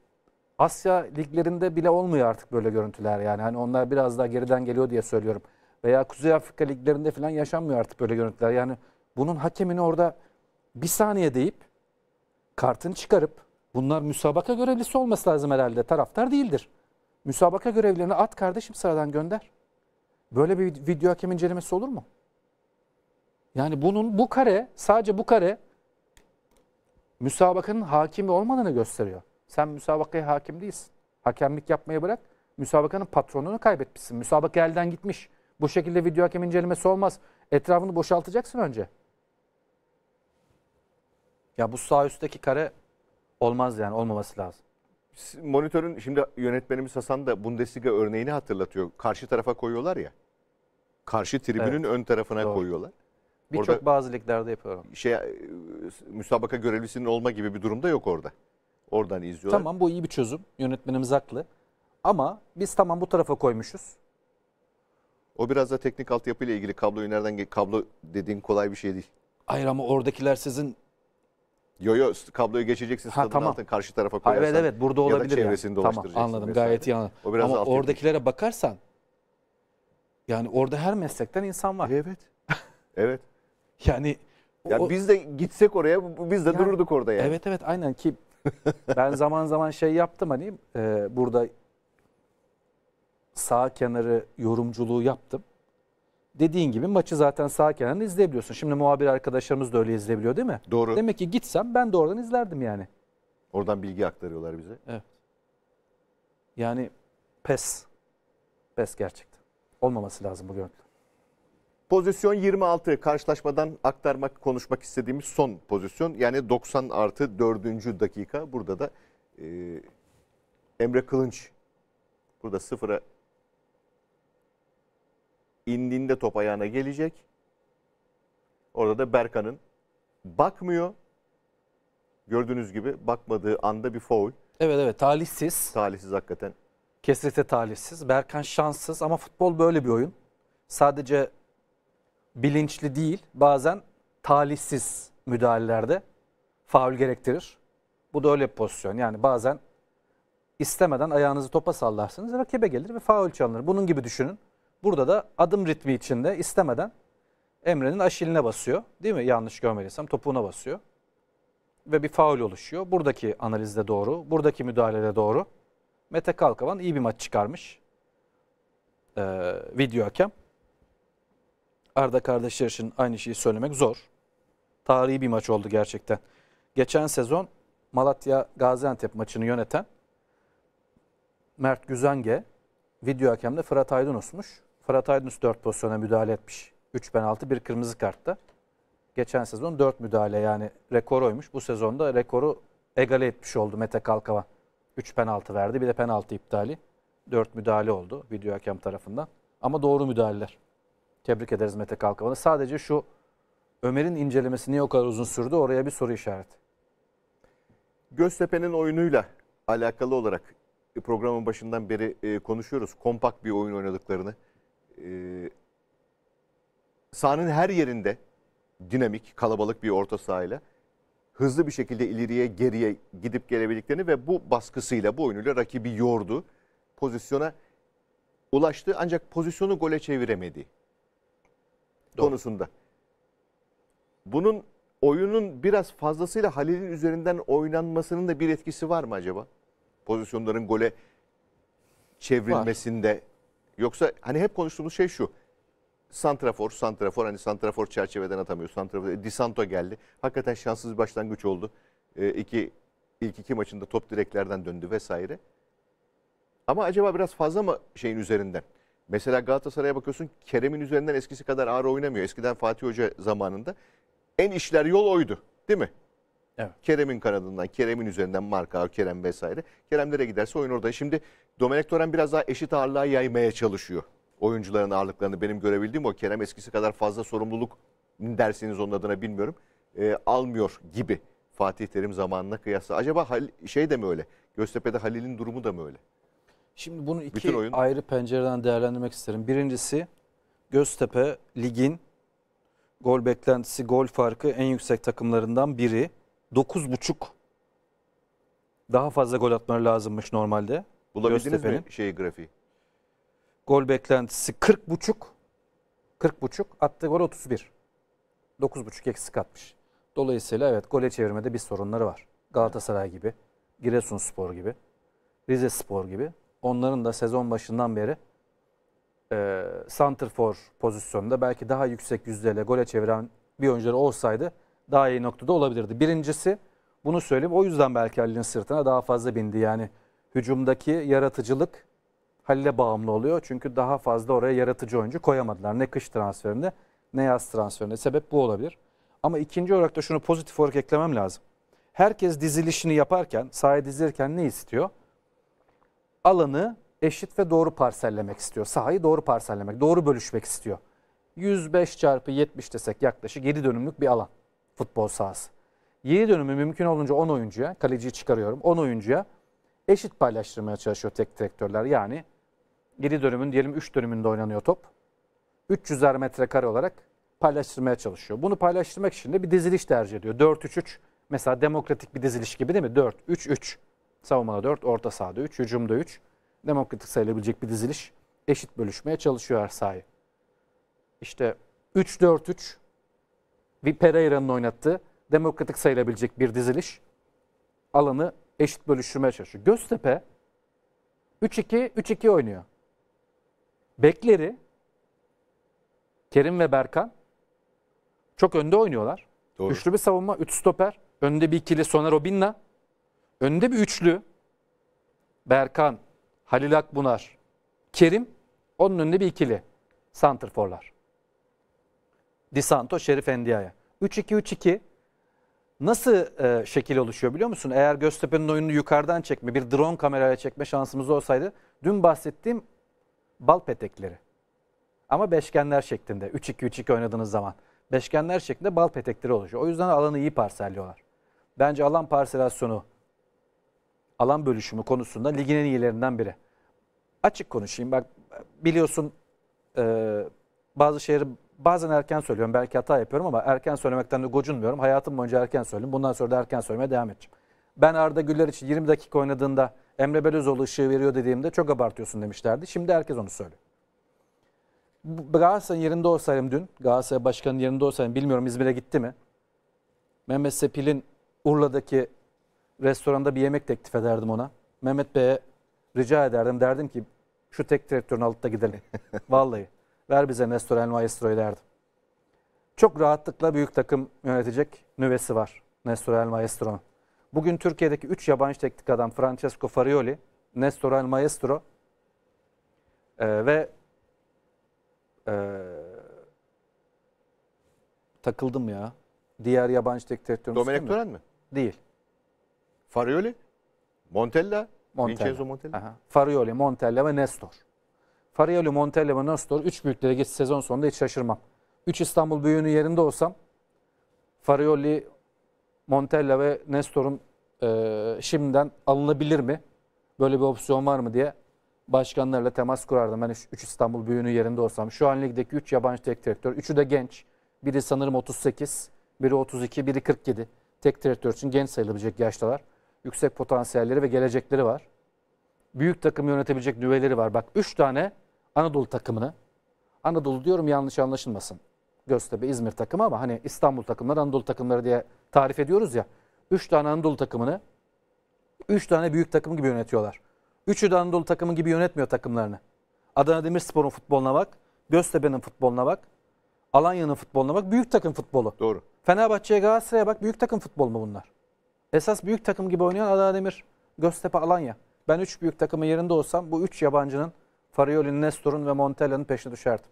Asya liglerinde bile olmuyor artık böyle görüntüler yani. Hani onlar biraz daha geriden geliyor diye söylüyorum veya Kuzey Afrika liglerinde falan yaşanmıyor artık böyle görüntüler. Yani bunun hakemini orada bir saniye deyip kartını çıkarıp bunlar müsabaka görevlisi olması lazım herhalde taraftar değildir. Müsabaka görevlerini at kardeşim sıradan gönder. Böyle bir video hakem incelemesi olur mu? Yani bunun bu kare sadece bu kare müsabakanın hakimi olmadığını gösteriyor. Sen müsabakaya hakim değilsin. Hakemlik yapmayı bırak. Müsabakanın patronunu kaybetmişsin. Müsabaka elden gitmiş. Bu şekilde video hakem incelemesi olmaz. Etrafını boşaltacaksın önce. Ya bu sağ üstteki kare olmaz yani olmaması
lazım. Monitörün şimdi yönetmenimiz Hasan da Bundesliga örneğini hatırlatıyor. Karşı tarafa koyuyorlar ya. Karşı tribünün evet. ön tarafına Doğru. koyuyorlar. Birçok bazı liglerde yapıyorum. Şey e, müsabaka görevlisinin olma gibi bir durumda yok orada. Oradan izliyorlar.
Tamam bu iyi bir çözüm. Yönetmenimiz haklı. Ama biz tamam bu tarafa koymuşuz.
O biraz da teknik altyapıyla ilgili kabloyu nereden kablo dediğin kolay bir şey değil. Hayır ama oradakiler sizin Yo yo kabloyu geçeceksin ha, tamam. altın karşı tarafa koyarsan. Hayır evet evet burada olabilir. Ya çevresini yani. Tamam anladım vesaire. gayet iyi anladım. O biraz Ama oradakilere
bir... bakarsan yani orada her meslekten insan var. Evet. Evet. (laughs) yani ya o, biz de gitsek oraya biz de yani, dururduk orada yani. Evet evet aynen ki ben zaman zaman şey yaptım hani e, burada sağ kenarı yorumculuğu yaptım. Dediğin gibi maçı zaten sağ kenarını izleyebiliyorsun. Şimdi muhabir arkadaşlarımız da öyle izleyebiliyor değil mi? Doğru. Demek ki gitsem ben de oradan izlerdim yani. Oradan bilgi aktarıyorlar
bize. Evet. Yani pes. Pes gerçekten. Olmaması lazım bu görüntü. Pozisyon 26 karşılaşmadan aktarmak konuşmak istediğimiz son pozisyon. Yani 90 artı 4. dakika burada da e, Emre Kılınç burada sıfıra indiğinde top ayağına gelecek. Orada da Berkan'ın bakmıyor. Gördüğünüz gibi bakmadığı anda bir foul. Evet evet talihsiz. Talihsiz hakikaten. Kesrete talihsiz. Berkan şanssız ama futbol
böyle bir oyun. Sadece bilinçli değil bazen talihsiz müdahalelerde faul gerektirir. Bu da öyle bir pozisyon. Yani bazen istemeden ayağınızı topa sallarsınız rakibe gelir ve faul çalınır. Bunun gibi düşünün. Burada da adım ritmi içinde istemeden Emre'nin aşiline basıyor. Değil mi? Yanlış görmediysem topuğuna basıyor. Ve bir faul oluşuyor. Buradaki analizde doğru. Buradaki müdahalede doğru. Mete Kalkavan iyi bir maç çıkarmış. Ee, video hakem. Arda kardeşler için aynı şeyi söylemek zor. Tarihi bir maç oldu gerçekten. Geçen sezon Malatya Gaziantep maçını yöneten Mert Güzenge video hakemde Fırat Aydın usmuş. Fırat üst 4 pozisyona müdahale etmiş. 3 penaltı, bir kırmızı kartta. Geçen sezon 4 müdahale yani rekor oymuş. Bu sezonda rekoru egale etmiş oldu Mete Kalkavan. 3 penaltı verdi. Bir de penaltı iptali. 4 müdahale oldu video hakem tarafından. Ama doğru müdahaleler. Tebrik ederiz Mete Kalkavan'ı. Sadece şu Ömer'in incelemesi niye o kadar uzun sürdü oraya bir soru işareti.
Göztepe'nin oyunuyla alakalı olarak programın başından beri e, konuşuyoruz. Kompakt bir oyun oynadıklarını e, sahanın her yerinde dinamik, kalabalık bir orta sahayla hızlı bir şekilde ileriye geriye gidip gelebildiklerini ve bu baskısıyla, bu oyunuyla rakibi yordu. Pozisyona ulaştı ancak pozisyonu gole çeviremedi. Doğru. konusunda. Bunun oyunun biraz fazlasıyla Halil'in üzerinden oynanmasının da bir etkisi var mı acaba? Pozisyonların gole çevrilmesinde var. Yoksa hani hep konuştuğumuz şey şu. Santrafor, Santrafor hani Santrafor çerçeveden atamıyor. Santrafor, e, Disanto geldi. Hakikaten şanssız bir başlangıç oldu. E, iki, ilk iki maçında top direklerden döndü vesaire. Ama acaba biraz fazla mı şeyin üzerinden? Mesela Galatasaray'a bakıyorsun Kerem'in üzerinden eskisi kadar ağır oynamıyor. Eskiden Fatih Hoca zamanında en işler yol oydu değil mi? Evet. Kerem'in kanadından, Kerem'in üzerinden marka, Kerem vesaire. Kerem nereye giderse oyun orada. Şimdi Domenek Toren biraz daha eşit ağırlığa yaymaya çalışıyor. Oyuncuların ağırlıklarını benim görebildiğim o Kerem eskisi kadar fazla sorumluluk dersiniz onun adına bilmiyorum. E, almıyor gibi Fatih Terim zamanına kıyasla. Acaba Hal şey de mi öyle? Göztepe'de Halil'in durumu da mı öyle?
Şimdi bunu iki Bütün oyun... ayrı pencereden değerlendirmek isterim. Birincisi Göztepe ligin gol beklentisi, gol farkı en yüksek takımlarından biri. 9.5 daha fazla gol atmaları lazımmış normalde. Bulabildiniz mi şey grafiği? Gol beklentisi 40.5 40.5 attı gol 31. 9.5 eksik atmış. Dolayısıyla evet gole çevirmede bir sorunları var. Galatasaray gibi, Giresunspor gibi, Rize Spor gibi. Onların da sezon başından beri e, center for pozisyonunda belki daha yüksek yüzdeyle gole çeviren bir oyuncuları olsaydı daha iyi noktada olabilirdi. Birincisi bunu söyleyeyim. O yüzden belki Halil'in sırtına daha fazla bindi. Yani hücumdaki yaratıcılık Halil'e bağımlı oluyor. Çünkü daha fazla oraya yaratıcı oyuncu koyamadılar. Ne kış transferinde ne yaz transferinde. Sebep bu olabilir. Ama ikinci olarak da şunu pozitif olarak eklemem lazım. Herkes dizilişini yaparken, sahaya dizilirken ne istiyor? Alanı eşit ve doğru parsellemek istiyor. Sahayı doğru parsellemek, doğru bölüşmek istiyor. 105 çarpı 70 desek yaklaşık 7 dönümlük bir alan futbol sahası. Yeri dönümü mümkün olunca 10 oyuncuya, kaleciyi çıkarıyorum 10 oyuncuya eşit paylaştırmaya çalışıyor tek direktörler. Yani 7 dönümün diyelim 3 dönümünde oynanıyor top. 300'er metrekare olarak paylaştırmaya çalışıyor. Bunu paylaştırmak için de bir diziliş tercih ediyor. 4-3-3 mesela demokratik bir diziliş gibi değil mi? 4-3-3 savunmada 4, orta sahada 3, hücumda 3. Demokratik sayılabilecek bir diziliş. Eşit bölüşmeye çalışıyor her sahi. İşte 3-4-3 Pereira'nın oynattığı demokratik sayılabilecek bir diziliş alanı eşit bölüştürmeye çalışıyor. Göztepe 3-2-3-2 oynuyor. Bekleri Kerim ve Berkan çok önde oynuyorlar. Doğru. Güçlü bir savunma, 3 stoper. Önde bir ikili Soner Robinla, Önde bir üçlü Berkan, Halil Akbunar, Kerim. Onun önünde bir ikili. Santrforlar. DiSanto, Şerif Endia'ya. 3-2-3-2 nasıl e, şekil oluşuyor biliyor musun? Eğer Göztepe'nin oyununu yukarıdan çekme, bir drone kamerayla çekme şansımız olsaydı dün bahsettiğim bal petekleri. Ama beşgenler şeklinde 3-2-3-2 oynadığınız zaman beşgenler şeklinde bal petekleri oluşuyor. O yüzden alanı iyi parselliyorlar. Bence alan parselasyonu, alan bölüşümü konusunda ligin en iyilerinden biri. Açık konuşayım. Bak biliyorsun e, bazı şehir bazen erken söylüyorum. Belki hata yapıyorum ama erken söylemekten de gocunmuyorum. Hayatım boyunca erken söyledim. Bundan sonra da erken söylemeye devam edeceğim. Ben Arda Güller için 20 dakika oynadığında Emre Belözoğlu ışığı veriyor dediğimde çok abartıyorsun demişlerdi. Şimdi herkes onu söylüyor. Galatasaray'ın yerinde olsaydım dün, Galatasaray Başkanı'nın yerinde olsaydım bilmiyorum İzmir'e gitti mi? Mehmet Sepil'in Urla'daki restoranda bir yemek teklif ederdim ona. Mehmet Bey'e rica ederdim. Derdim ki şu tek direktörün alıp da gidelim. (laughs) Vallahi ver bize Nestor El Maestro'yu derdim. Çok rahatlıkla büyük takım yönetecek nüvesi var Nestor El Maestro'nun. Bugün Türkiye'deki 3 yabancı teknik adam Francesco Farioli, Nestor El Maestro e, ve e, takıldım ya. Diğer yabancı teknik direktörümüz Domenic Toren mi? Değil. Farioli, Montella, Montella. Vincenzo Montella. Aha. Farioli, Montella ve Nestor. Fariello, Montella ve Nestor 3 büyüklere geç sezon sonunda hiç şaşırmam. 3 İstanbul büyüğünün yerinde olsam Farioli, Montella ve Nestor'un e, şimdiden alınabilir mi? Böyle bir opsiyon var mı diye başkanlarla temas kurardım. Ben 3 İstanbul büyüğünün yerinde olsam. Şu an ligdeki 3 yabancı tek direktör. 3'ü de genç. Biri sanırım 38, biri 32, biri 47. Tek direktör için genç sayılabilecek yaştalar. Yüksek potansiyelleri ve gelecekleri var. Büyük takım yönetebilecek nüveleri var. Bak 3 tane Anadolu takımını, Anadolu diyorum yanlış anlaşılmasın. Göztepe, İzmir takımı ama hani İstanbul takımları, Anadolu takımları diye tarif ediyoruz ya. Üç tane Anadolu takımını, üç tane büyük takım gibi yönetiyorlar. Üçü de Anadolu takımı gibi yönetmiyor takımlarını. Adana Demirspor'un futboluna bak, Göztepe'nin futboluna bak, Alanya'nın futboluna bak. Büyük takım futbolu. Doğru. Fenerbahçe'ye Galatasaray'a bak. Büyük takım futbol mu bunlar? Esas büyük takım gibi oynayan Adana Demir, Göztepe, Alanya. Ben üç büyük takımın yerinde olsam bu üç yabancının Farioli, Nestor'un ve Montella'nın peşine düşerdim.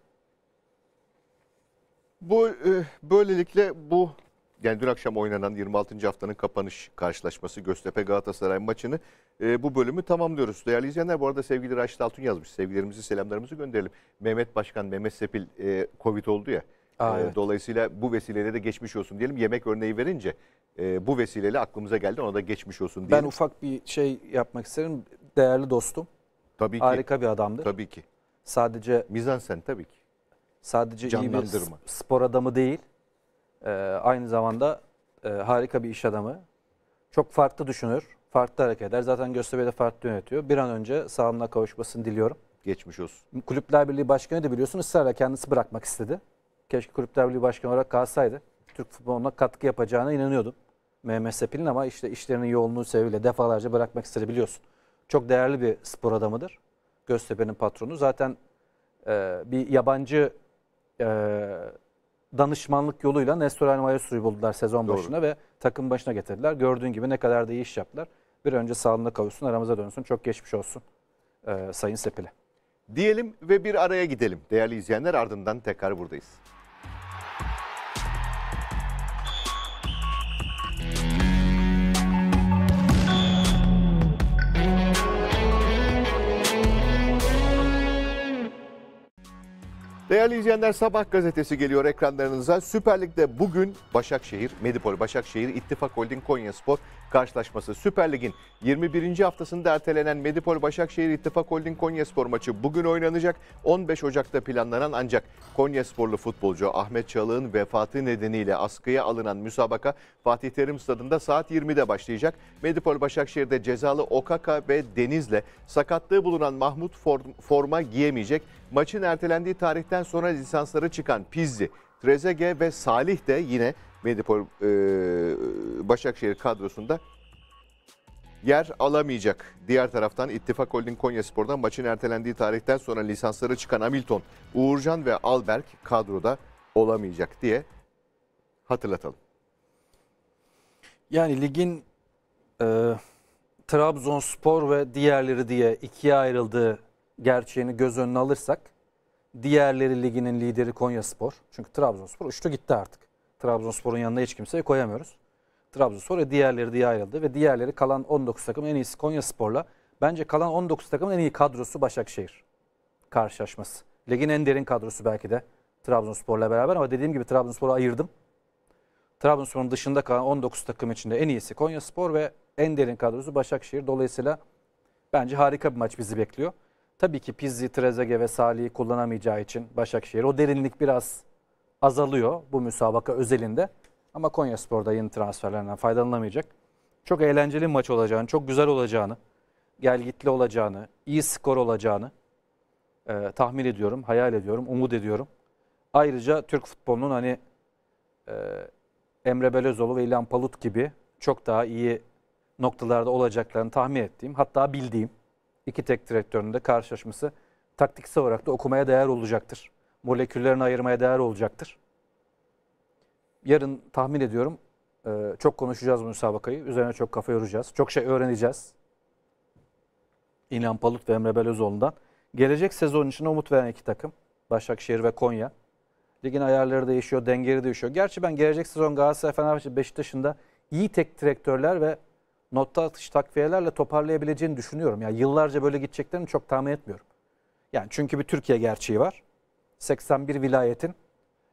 Bu e, böylelikle bu yani dün akşam oynanan 26. haftanın kapanış karşılaşması Göztepe Galatasaray maçını e, bu bölümü tamamlıyoruz. Değerli izleyenler bu arada sevgili Raşit Altun yazmış. Sevgilerimizi selamlarımızı gönderelim. Mehmet Başkan Mehmet Sepil e, Covid oldu ya. Aa, e, evet. Dolayısıyla bu vesileyle de geçmiş olsun diyelim. Yemek örneği verince e, bu vesileyle aklımıza geldi ona da geçmiş olsun diyelim. Ben
ufak bir şey yapmak isterim değerli dostum. Tabii ki. Harika
bir adamdır. Tabii ki. Sadece mizansen
tabii ki. Sadece iyi bir spor adamı değil. E, aynı zamanda e, harika bir iş adamı. Çok farklı düşünür, farklı hareket eder. Zaten Göztepe'de farklı yönetiyor. Bir an önce sağlığına kavuşmasını diliyorum.
Geçmiş olsun.
Kulüpler Birliği Başkanı da biliyorsun ısrarla kendisi bırakmak istedi. Keşke Kulüpler Birliği Başkanı olarak kalsaydı. Türk futboluna katkı yapacağına inanıyordum. Mehmet Sepil'in ama işte işlerinin yoğunluğu sebebiyle defalarca bırakmak istedi biliyorsun. Çok değerli bir spor adamıdır. Göztepe'nin patronu. Zaten e, bir yabancı e, danışmanlık yoluyla Nestor Elmayasu'yu buldular sezon Doğru. başına ve takım başına getirdiler. Gördüğün gibi ne kadar da iyi iş yaptılar. Bir önce sağlığına kavuşsun,
aramıza dönsün. Çok geçmiş olsun e, Sayın Sepil'e. Diyelim ve bir araya gidelim. Değerli izleyenler ardından tekrar buradayız. Değerli izleyenler Sabah gazetesi geliyor ekranlarınıza. Süper Lig'de bugün Başakşehir, Medipol Başakşehir, İttifak Holding Konyaspor karşılaşması. Süper Lig'in 21. haftasında ertelenen Medipol Başakşehir, İttifak Holding Konyaspor maçı bugün oynanacak. 15 Ocak'ta planlanan ancak Konyasporlu futbolcu Ahmet Çalık'ın vefatı nedeniyle askıya alınan müsabaka Fatih Terim Stadı'nda saat 20'de başlayacak. Medipol Başakşehir'de cezalı Okaka ve Deniz'le sakatlığı bulunan Mahmut forma giyemeyecek. Maçın ertelendiği tarihten sonra lisansları çıkan Pizzi, Trezege ve Salih de yine Medipol e, Başakşehir kadrosunda yer alamayacak. Diğer taraftan İttifak Holding Konya Spor'dan maçın ertelendiği tarihten sonra lisansları çıkan Hamilton, Uğurcan ve Alberk kadroda olamayacak diye hatırlatalım. Yani ligin e, Trabzonspor
ve diğerleri diye ikiye ayrıldığı gerçeğini göz önüne alırsak diğerleri liginin lideri Konya Spor. Çünkü Trabzonspor uçtu gitti artık. Trabzonspor'un yanına hiç kimseyi koyamıyoruz. Trabzonspor ve diğerleri diye ayrıldı ve diğerleri kalan 19 takım en iyisi Konya Spor'la. Bence kalan 19 takımın en iyi kadrosu Başakşehir karşılaşması. Ligin en derin kadrosu belki de Trabzonspor'la beraber ama dediğim gibi Trabzonspor'u ayırdım. Trabzonspor'un dışında kalan 19 takım içinde en iyisi Konya Spor ve en derin kadrosu Başakşehir. Dolayısıyla bence harika bir maç bizi bekliyor. Tabii ki Pizzi, Trezege ve Salih'i kullanamayacağı için Başakşehir o derinlik biraz azalıyor bu müsabaka özelinde. Ama Konya Spor'da yeni transferlerden faydalanamayacak. Çok eğlenceli bir maç olacağını, çok güzel olacağını, gelgitli olacağını, iyi skor olacağını e, tahmin ediyorum, hayal ediyorum, umut ediyorum. Ayrıca Türk futbolunun hani e, Emre Belözoğlu ve İlhan Palut gibi çok daha iyi noktalarda olacaklarını tahmin ettiğim, hatta bildiğim iki tek direktörünün de karşılaşması taktiksel olarak da okumaya değer olacaktır. Moleküllerini ayırmaya değer olacaktır. Yarın tahmin ediyorum e, çok konuşacağız bu müsabakayı. Üzerine çok kafa yoracağız. Çok şey öğreneceğiz. İlhan Palut ve Emre Belözoğlu'ndan. Gelecek sezon için umut veren iki takım. Başakşehir ve Konya. Ligin ayarları değişiyor, dengeleri değişiyor. Gerçi ben gelecek sezon Galatasaray, Fenerbahçe, Beşiktaş'ın da iyi tek direktörler ve notta atış takviyelerle toparlayabileceğini düşünüyorum. Yani yıllarca böyle gideceklerini çok tahmin etmiyorum. Yani çünkü bir Türkiye gerçeği var. 81 vilayetin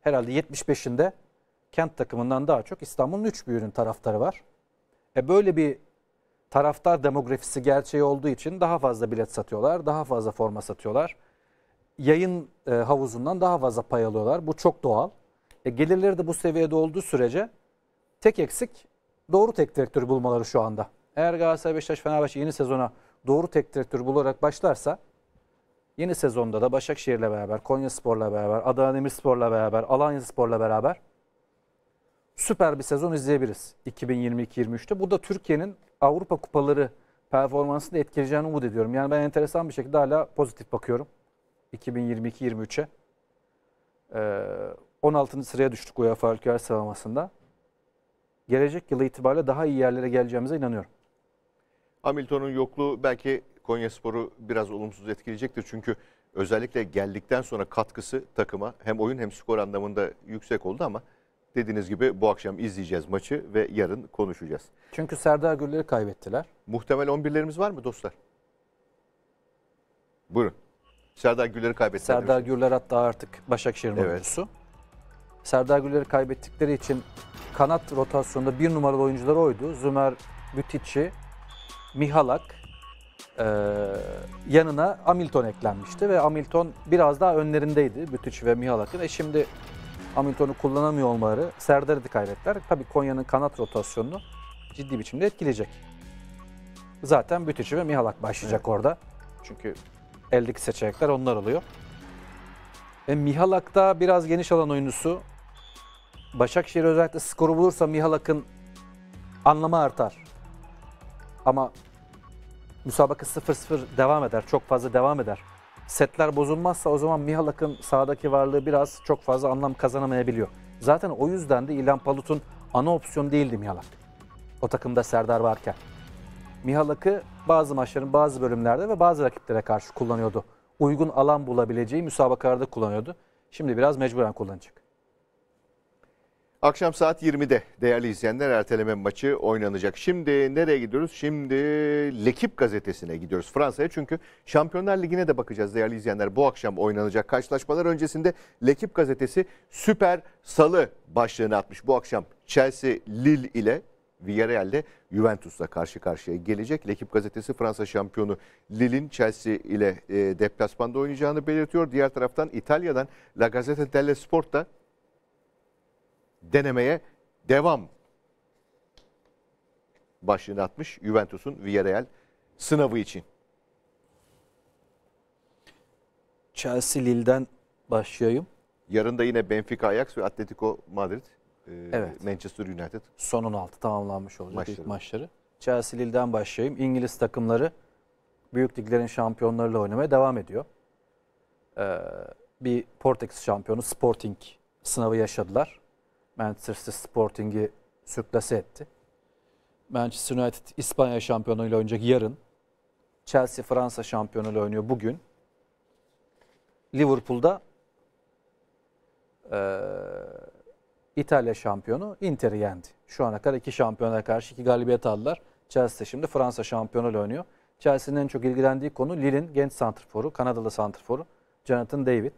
herhalde 75'inde kent takımından daha çok İstanbul'un 3 büyüğünün taraftarı var. E böyle bir taraftar demografisi gerçeği olduğu için daha fazla bilet satıyorlar, daha fazla forma satıyorlar. Yayın e, havuzundan daha fazla pay alıyorlar. Bu çok doğal. E, gelirleri de bu seviyede olduğu sürece tek eksik doğru tek direktörü bulmaları şu anda. Eğer Galatasaray, Beşiktaş, Fenerbahçe yeni sezona doğru tek direktör bularak başlarsa yeni sezonda da Başakşehir'le beraber, Konya Spor'la beraber, Adana Demirspor'la beraber, Alanya Spor'la beraber süper bir sezon izleyebiliriz 2022-23'te. Bu da Türkiye'nin Avrupa Kupaları performansını da etkileyeceğini umut ediyorum. Yani ben enteresan bir şekilde hala pozitif bakıyorum 2022-23'e. 16. Ee, sıraya düştük UEFA Ülkeler Sıralaması'nda gelecek yıl itibariyle daha iyi yerlere geleceğimize inanıyorum.
Hamilton'un yokluğu belki Konyaspor'u biraz olumsuz etkileyecektir. Çünkü özellikle geldikten sonra katkısı takıma hem oyun hem skor anlamında yüksek oldu ama dediğiniz gibi bu akşam izleyeceğiz maçı ve yarın konuşacağız. Çünkü Serdar Gürler'i kaybettiler. Muhtemel 11'lerimiz var mı dostlar? Buyurun. Serdar Gürler'i kaybettiler. Serdar Gürler hatta
artık Başakşehir'in evet. oyuncusu. Serdar Güller'i kaybettikleri için kanat rotasyonunda bir numaralı oyuncular oydu. Zümer Bütici, Mihalak e, yanına Hamilton eklenmişti ve Hamilton biraz daha önlerindeydi Bütici ve Mihalak'ın. E şimdi Hamilton'u kullanamıyor olmaları Serdar'ı da kaybettiler. Tabii Konya'nın kanat rotasyonunu ciddi biçimde etkileyecek. Zaten Bütici ve Mihalak başlayacak evet. orada. Çünkü eldeki seçenekler onlar oluyor. E, Mihalak da biraz geniş alan oyuncusu. Başakşehir özellikle skoru bulursa Mihalak'ın anlamı artar. Ama müsabaka 0-0 devam eder. Çok fazla devam eder. Setler bozulmazsa o zaman Mihalak'ın sahadaki varlığı biraz çok fazla anlam kazanamayabiliyor. Zaten o yüzden de İlhan Palut'un ana opsiyon değildi Mihalak. O takımda Serdar varken. Mihalak'ı bazı maçların bazı bölümlerde ve bazı rakiplere karşı kullanıyordu. Uygun alan bulabileceği müsabakalarda kullanıyordu. Şimdi biraz mecburen kullanacak.
Akşam saat 20'de değerli izleyenler erteleme maçı oynanacak. Şimdi nereye gidiyoruz? Şimdi Lekip gazetesine gidiyoruz Fransa'ya. Çünkü Şampiyonlar Ligi'ne de bakacağız değerli izleyenler. Bu akşam oynanacak karşılaşmalar öncesinde Lekip gazetesi Süper Salı başlığını atmış. Bu akşam Chelsea Lille ile Villarreal'de Juventus'la karşı karşıya gelecek. Lekip gazetesi Fransa şampiyonu Lille'in Chelsea ile e, deplasmanda oynayacağını belirtiyor. Diğer taraftan İtalya'dan La Gazzetta dello Sport da denemeye devam başlığını atmış Juventus'un Villarreal sınavı için. Chelsea Lille'den başlayayım. Yarın da yine Benfica Ajax ve Atletico Madrid e, evet. Manchester
United. Son 16 tamamlanmış olacak maçları. ilk maçları. Chelsea Lille'den başlayayım. İngiliz takımları büyük liglerin şampiyonlarıyla oynamaya devam ediyor. Ee, bir Portekiz şampiyonu Sporting sınavı yaşadılar. Manchester Sporting'i sürklase etti. Manchester United İspanya şampiyonuyla oynayacak yarın. Chelsea Fransa şampiyonuyla oynuyor bugün. Liverpool'da e, İtalya şampiyonu Inter'i yendi. Şu ana kadar iki şampiyona karşı iki galibiyet aldılar. Chelsea şimdi Fransa şampiyonuyla oynuyor. Chelsea'nin en çok ilgilendiği konu Lille'in genç santrforu, Kanadalı santrforu Jonathan David.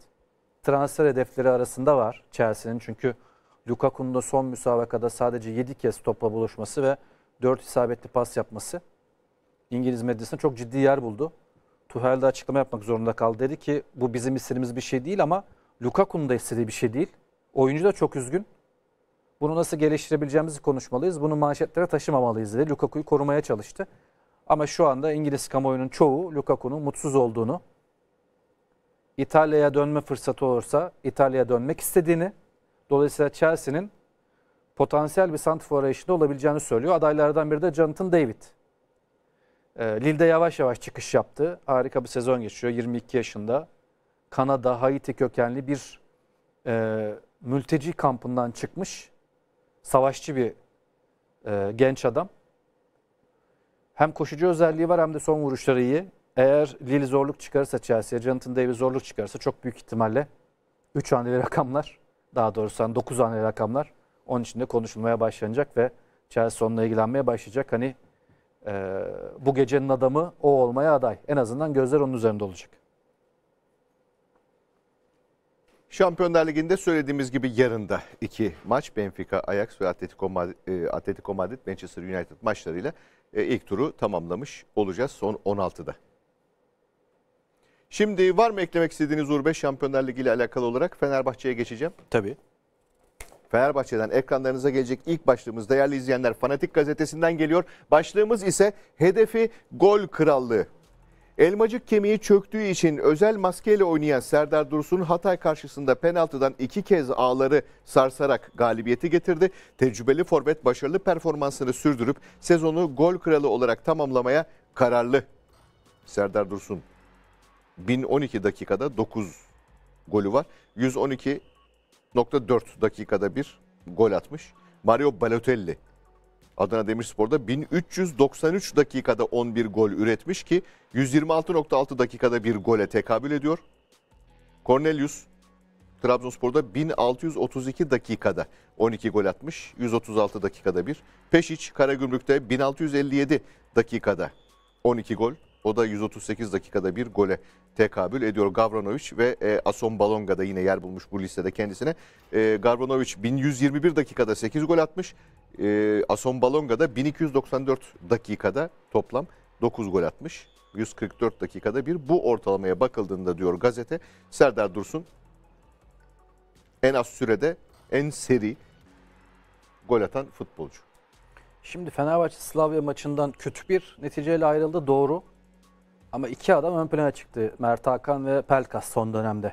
Transfer hedefleri arasında var Chelsea'nin çünkü Lukaku'nun da son müsabakada sadece 7 kez topla buluşması ve 4 isabetli pas yapması İngiliz medyasına çok ciddi yer buldu. Tuhel de açıklama yapmak zorunda kaldı. Dedi ki bu bizim istediğimiz bir şey değil ama Lukaku'nun da istediği bir şey değil. Oyuncu da çok üzgün. Bunu nasıl geliştirebileceğimizi konuşmalıyız. Bunu manşetlere taşımamalıyız dedi. Lukaku'yu korumaya çalıştı. Ama şu anda İngiliz kamuoyunun çoğu Lukaku'nun mutsuz olduğunu, İtalya'ya dönme fırsatı olursa İtalya'ya dönmek istediğini Dolayısıyla Chelsea'nin potansiyel bir santifor arayışında olabileceğini söylüyor. Adaylardan biri de Jonathan David. Ee, Lille'de yavaş yavaş çıkış yaptı. Harika bir sezon geçiyor 22 yaşında. Kanada, Haiti kökenli bir e, mülteci kampından çıkmış savaşçı bir e, genç adam. Hem koşucu özelliği var hem de son vuruşları iyi. Eğer Lille zorluk çıkarırsa Chelsea'ye, Jonathan David zorluk çıkarırsa çok büyük ihtimalle 3 haneli rakamlar daha doğrusu hani 9 haneli rakamlar onun içinde konuşulmaya başlanacak ve Chelsea onunla ilgilenmeye başlayacak. Hani e, bu gecenin adamı o olmaya aday. En azından gözler onun üzerinde olacak.
Şampiyonlar Ligi'nde söylediğimiz gibi yarında iki maç Benfica, Ajax ve Atletico Madrid, e, Atletico Madrid Manchester United maçlarıyla e, ilk turu tamamlamış olacağız son 16'da. Şimdi var mı eklemek istediğiniz Uğur Bey Şampiyonlar Ligi ile alakalı olarak Fenerbahçe'ye geçeceğim. Tabii. Fenerbahçe'den ekranlarınıza gelecek ilk başlığımız değerli izleyenler Fanatik Gazetesi'nden geliyor. Başlığımız ise hedefi gol krallığı. Elmacık kemiği çöktüğü için özel maskeyle oynayan Serdar Dursun Hatay karşısında penaltıdan iki kez ağları sarsarak galibiyeti getirdi. Tecrübeli forvet başarılı performansını sürdürüp sezonu gol kralı olarak tamamlamaya kararlı. Serdar Dursun 1012 dakikada 9 golü var. 112.4 dakikada bir gol atmış. Mario Balotelli Adana Demirspor'da 1393 dakikada 11 gol üretmiş ki 126.6 dakikada bir gole tekabül ediyor. Cornelius Trabzonspor'da 1632 dakikada 12 gol atmış, 136 dakikada bir. Peşiç Karagümrük'te 1657 dakikada 12 gol, o da 138 dakikada bir gole tekabül ediyor Gavranoviç ve e, Ason Balonga da yine yer bulmuş bu listede kendisine. E, Gavranovic 1121 dakikada 8 gol atmış. E, Ason Balonga da 1294 dakikada toplam 9 gol atmış. 144 dakikada bir bu ortalamaya bakıldığında diyor gazete Serdar Dursun en az sürede en seri gol atan futbolcu.
Şimdi Fenerbahçe Slavya maçından kötü bir neticeyle ayrıldı doğru. Ama iki adam ön plana çıktı. Mert Hakan ve Pelkas son dönemde.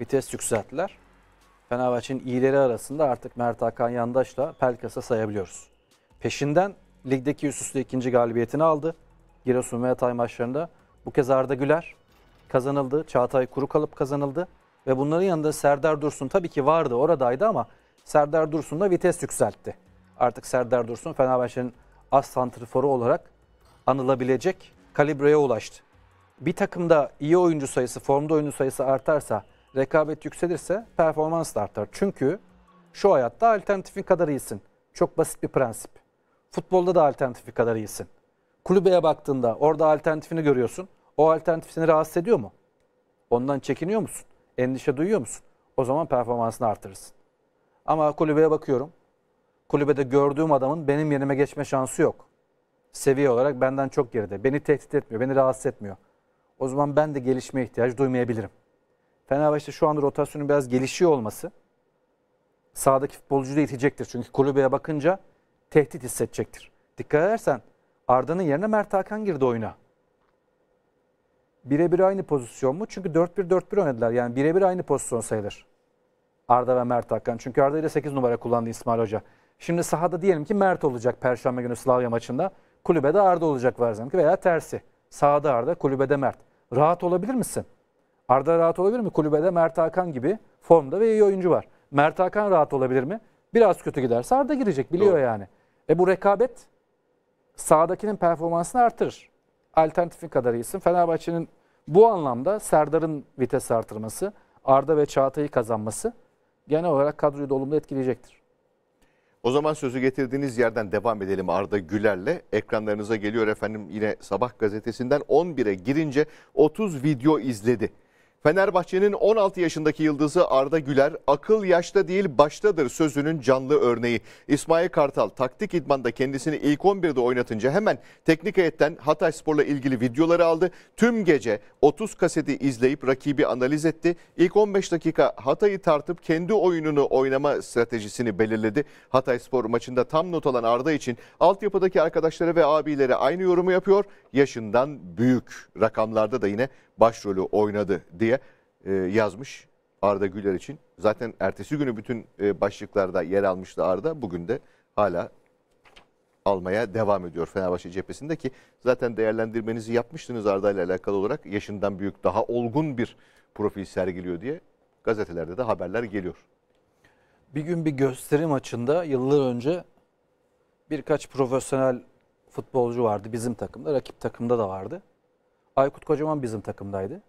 Vites yükselttiler. Fenerbahçe'nin iyileri arasında artık Mert Hakan Yandaş'la Pelkas'a sayabiliyoruz. Peşinden ligdeki üst üste ikinci galibiyetini aldı. Giresun ve Hatay maçlarında. Bu kez Arda Güler kazanıldı. Çağatay Kuru kalıp kazanıldı. Ve bunların yanında Serdar Dursun tabii ki vardı oradaydı ama Serdar Dursun da vites yükseltti. Artık Serdar Dursun Fenerbahçe'nin as santriforu olarak anılabilecek kalibreye ulaştı. Bir takımda iyi oyuncu sayısı, formda oyuncu sayısı artarsa, rekabet yükselirse performans da artar. Çünkü şu hayatta alternatifin kadar iyisin. Çok basit bir prensip. Futbolda da alternatifi kadar iyisin. Kulübeye baktığında orada alternatifini görüyorsun. O alternatif seni rahatsız ediyor mu? Ondan çekiniyor musun? Endişe duyuyor musun? O zaman performansını artırırsın. Ama kulübeye bakıyorum. Kulübede gördüğüm adamın benim yerime geçme şansı yok seviye olarak benden çok geride. Beni tehdit etmiyor, beni rahatsız etmiyor. O zaman ben de gelişmeye ihtiyaç duymayabilirim. Fenerbahçe şu anda rotasyonun biraz gelişiyor olması sağdaki futbolcuyu da itecektir. Çünkü kulübeye bakınca tehdit hissedecektir. Dikkat edersen Arda'nın yerine Mert Hakan girdi oyuna. Birebir aynı pozisyon mu? Çünkü 4-1-4-1 oynadılar. Yani birebir aynı pozisyon sayılır. Arda ve Mert Hakan. Çünkü Arda ile 8 numara kullandı İsmail Hoca. Şimdi sahada diyelim ki Mert olacak Perşembe günü Slavya maçında kulübede Arda olacak varsayalım ki veya tersi. Sağda Arda, kulübede Mert. Rahat olabilir misin? Arda rahat olabilir mi? Kulübede Mert Hakan gibi formda ve iyi oyuncu var. Mert Hakan rahat olabilir mi? Biraz kötü giderse Arda girecek biliyor Doğru. yani. E bu rekabet sağdakinin performansını artırır. Alternatifin kadar iyisin. Fenerbahçe'nin bu anlamda Serdar'ın vites artırması, Arda ve Çağatay'ı kazanması genel olarak kadroyu da olumlu etkileyecektir.
O zaman sözü getirdiğiniz yerden devam edelim Arda Güler'le. Ekranlarınıza geliyor efendim yine Sabah gazetesinden 11'e girince 30 video izledi. Fenerbahçe'nin 16 yaşındaki yıldızı Arda Güler akıl yaşta değil baştadır sözünün canlı örneği. İsmail Kartal taktik idmanda kendisini ilk 11'de oynatınca hemen teknik heyetten Hatay Spor'la ilgili videoları aldı. Tüm gece 30 kaseti izleyip rakibi analiz etti. İlk 15 dakika Hatay'ı tartıp kendi oyununu oynama stratejisini belirledi. Hatay Spor maçında tam not alan Arda için altyapıdaki arkadaşları ve abileri aynı yorumu yapıyor. Yaşından büyük rakamlarda da yine başrolü oynadı diye e, yazmış Arda Güler için. Zaten ertesi günü bütün e, başlıklarda yer almıştı Arda. Bugün de hala almaya devam ediyor Fenerbahçe cephesinde ki zaten değerlendirmenizi yapmıştınız Arda ile alakalı olarak yaşından büyük daha olgun bir profil sergiliyor diye gazetelerde de haberler geliyor. Bir gün bir gösteri
maçında yıllar önce birkaç profesyonel futbolcu vardı bizim takımda, rakip takımda da vardı. Aykut Kocaman bizim takımdaydı.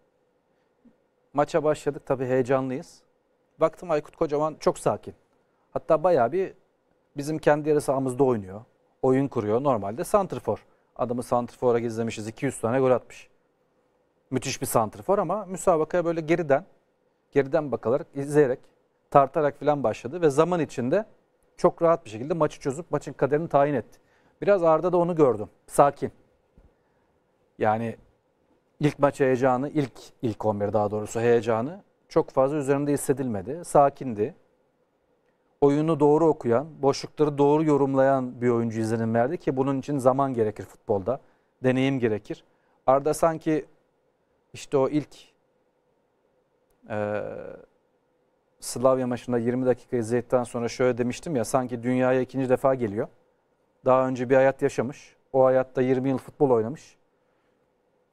Maça başladık tabii heyecanlıyız. Baktım Aykut Kocaman çok sakin. Hatta bayağı bir bizim kendi yarı sahamızda oynuyor. Oyun kuruyor. Normalde santrfor. Adamı santrfora gizlemişiz. 200 tane gol atmış. Müthiş bir santrfor ama müsabakaya böyle geriden, geriden bakarak, izleyerek, tartarak filan başladı. Ve zaman içinde çok rahat bir şekilde maçı çözüp maçın kaderini tayin etti. Biraz Arda da onu gördüm. Sakin. Yani ilk maç heyecanı, ilk ilk 11 daha doğrusu heyecanı çok fazla üzerinde hissedilmedi. Sakindi. Oyunu doğru okuyan, boşlukları doğru yorumlayan bir oyuncu izlenim verdi ki bunun için zaman gerekir futbolda. Deneyim gerekir. Arda sanki işte o ilk e, Slavya maçında 20 dakika izledikten sonra şöyle demiştim ya sanki dünyaya ikinci defa geliyor. Daha önce bir hayat yaşamış. O hayatta 20 yıl futbol oynamış.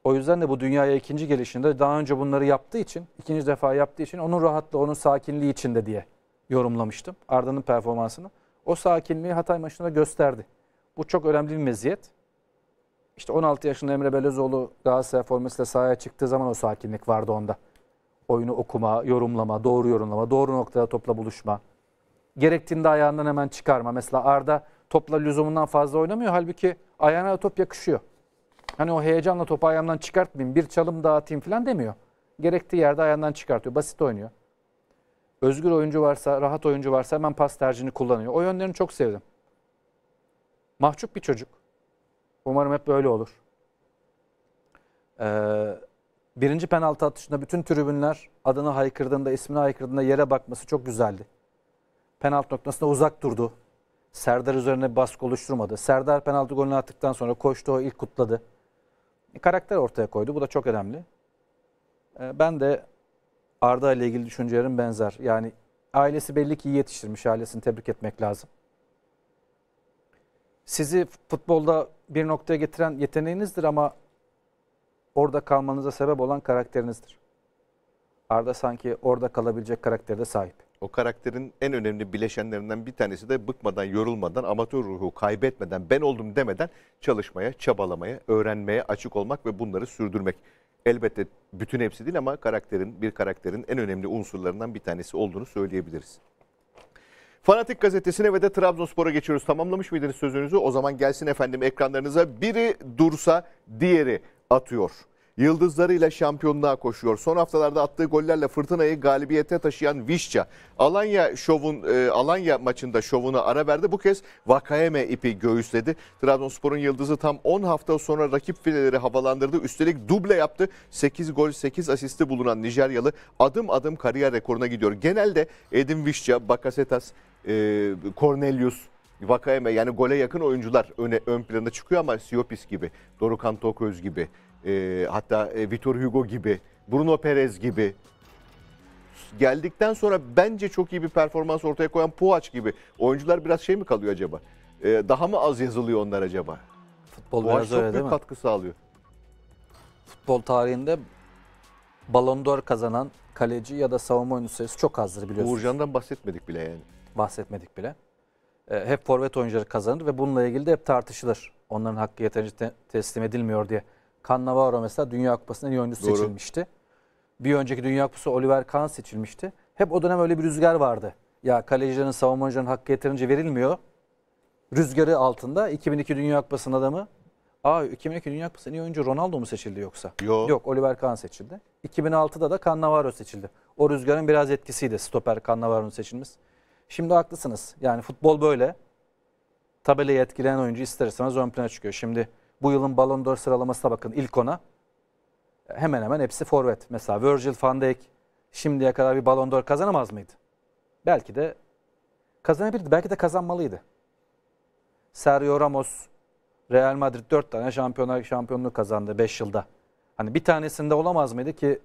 O yüzden de bu dünyaya ikinci gelişinde daha önce bunları yaptığı için, ikinci defa yaptığı için onun rahatlığı, onun sakinliği içinde diye yorumlamıştım Arda'nın performansını. O sakinliği Hatay maçında gösterdi. Bu çok önemli bir meziyet. İşte 16 yaşında Emre Belözoğlu Galatasaray formasıyla sahaya çıktığı zaman o sakinlik vardı onda. Oyunu okuma, yorumlama, doğru yorumlama, doğru noktada topla buluşma. Gerektiğinde ayağından hemen çıkarma. Mesela Arda topla lüzumundan fazla oynamıyor. Halbuki ayağına top yakışıyor. Hani o heyecanla topu ayağımdan çıkartmayayım, bir çalım dağıtayım falan demiyor. Gerektiği yerde ayağından çıkartıyor, basit oynuyor. Özgür oyuncu varsa, rahat oyuncu varsa hemen pas tercihini kullanıyor. O yönlerini çok sevdim. Mahcup bir çocuk. Umarım hep böyle olur. Ee, birinci penaltı atışında bütün tribünler adını haykırdığında, ismini haykırdığında yere bakması çok güzeldi. Penaltı noktasında uzak durdu. Serdar üzerine baskı oluşturmadı. Serdar penaltı golünü attıktan sonra koştu, o ilk kutladı. E, karakter ortaya koydu. Bu da çok önemli. E, ben de Arda ile ilgili düşüncelerim benzer. Yani ailesi belli ki iyi yetiştirmiş. Ailesini tebrik etmek lazım. Sizi futbolda bir noktaya getiren yeteneğinizdir ama orada kalmanıza sebep olan karakterinizdir. Arda sanki orada kalabilecek
karaktere de sahip. O karakterin en önemli bileşenlerinden bir tanesi de bıkmadan, yorulmadan, amatör ruhu kaybetmeden, ben oldum demeden çalışmaya, çabalamaya, öğrenmeye açık olmak ve bunları sürdürmek. Elbette bütün hepsi değil ama karakterin, bir karakterin en önemli unsurlarından bir tanesi olduğunu söyleyebiliriz. Fanatik gazetesine ve de Trabzonspor'a geçiyoruz. Tamamlamış mıydınız sözünüzü? O zaman gelsin efendim ekranlarınıza biri dursa diğeri atıyor yıldızlarıyla şampiyonluğa koşuyor. Son haftalarda attığı gollerle fırtınayı galibiyete taşıyan Vişça Alanya şovun e, Alanya maçında şovuna ara verdi. Bu kez Vakayeme ipi göğüsledi. Trabzonspor'un yıldızı tam 10 hafta sonra rakip fileleri havalandırdı. Üstelik duble yaptı. 8 gol 8 asisti bulunan Nijeryalı adım adım kariyer rekoruna gidiyor. Genelde Edin Vişça, Bakasetas, e, Cornelius, Vakayeme yani gole yakın oyuncular öne, ön planda çıkıyor ama Siopis gibi, Dorukhan Toköz gibi, e, hatta e, Vitor Hugo gibi, Bruno Perez gibi geldikten sonra bence çok iyi bir performans ortaya koyan Puaç gibi oyuncular biraz şey mi kalıyor acaba? E, daha mı az yazılıyor onlar acaba? Futbol Puaç biraz çok öyle, büyük değil mi? katkı sağlıyor.
Futbol tarihinde Ballon d'Or kazanan kaleci ya da savunma oyuncusu sayısı çok azdır biliyorsunuz. Uğurcan'dan
bahsetmedik bile yani. Bahsetmedik bile.
E, hep forvet oyuncuları kazanır ve bununla ilgili de hep tartışılır. Onların hakkı yeterince te teslim edilmiyor diye. Cannavaro mesela Dünya Kupası'nın en iyi oyuncusu Doğru. seçilmişti. Bir önceki Dünya Kupası Oliver Kahn seçilmişti. Hep o dönem öyle bir rüzgar vardı. Ya kalecilerin, savunmacıların hakkı yeterince verilmiyor. Rüzgarı altında 2002 Dünya Kupası'nın adamı. Aa 2002 Dünya Kupası'nın iyi oyuncu Ronaldo mu seçildi yoksa? Yok. Yok Oliver Kahn seçildi. 2006'da da Cannavaro seçildi. O rüzgarın biraz etkisiydi stoper Cannavaro'nun seçilmesi. Şimdi haklısınız. Yani futbol böyle. Tabelayı etkileyen oyuncu ister ön plana çıkıyor. Şimdi bu yılın Ballon d'Or sıralamasına bakın ilk ona. Hemen hemen hepsi forvet. Mesela Virgil van Dijk şimdiye kadar bir Ballon d'Or kazanamaz mıydı? Belki de kazanabilirdi. Belki de kazanmalıydı. Sergio Ramos Real Madrid 4 tane şampiyonlar şampiyonluğu kazandı 5 yılda. Hani bir tanesinde olamaz mıydı ki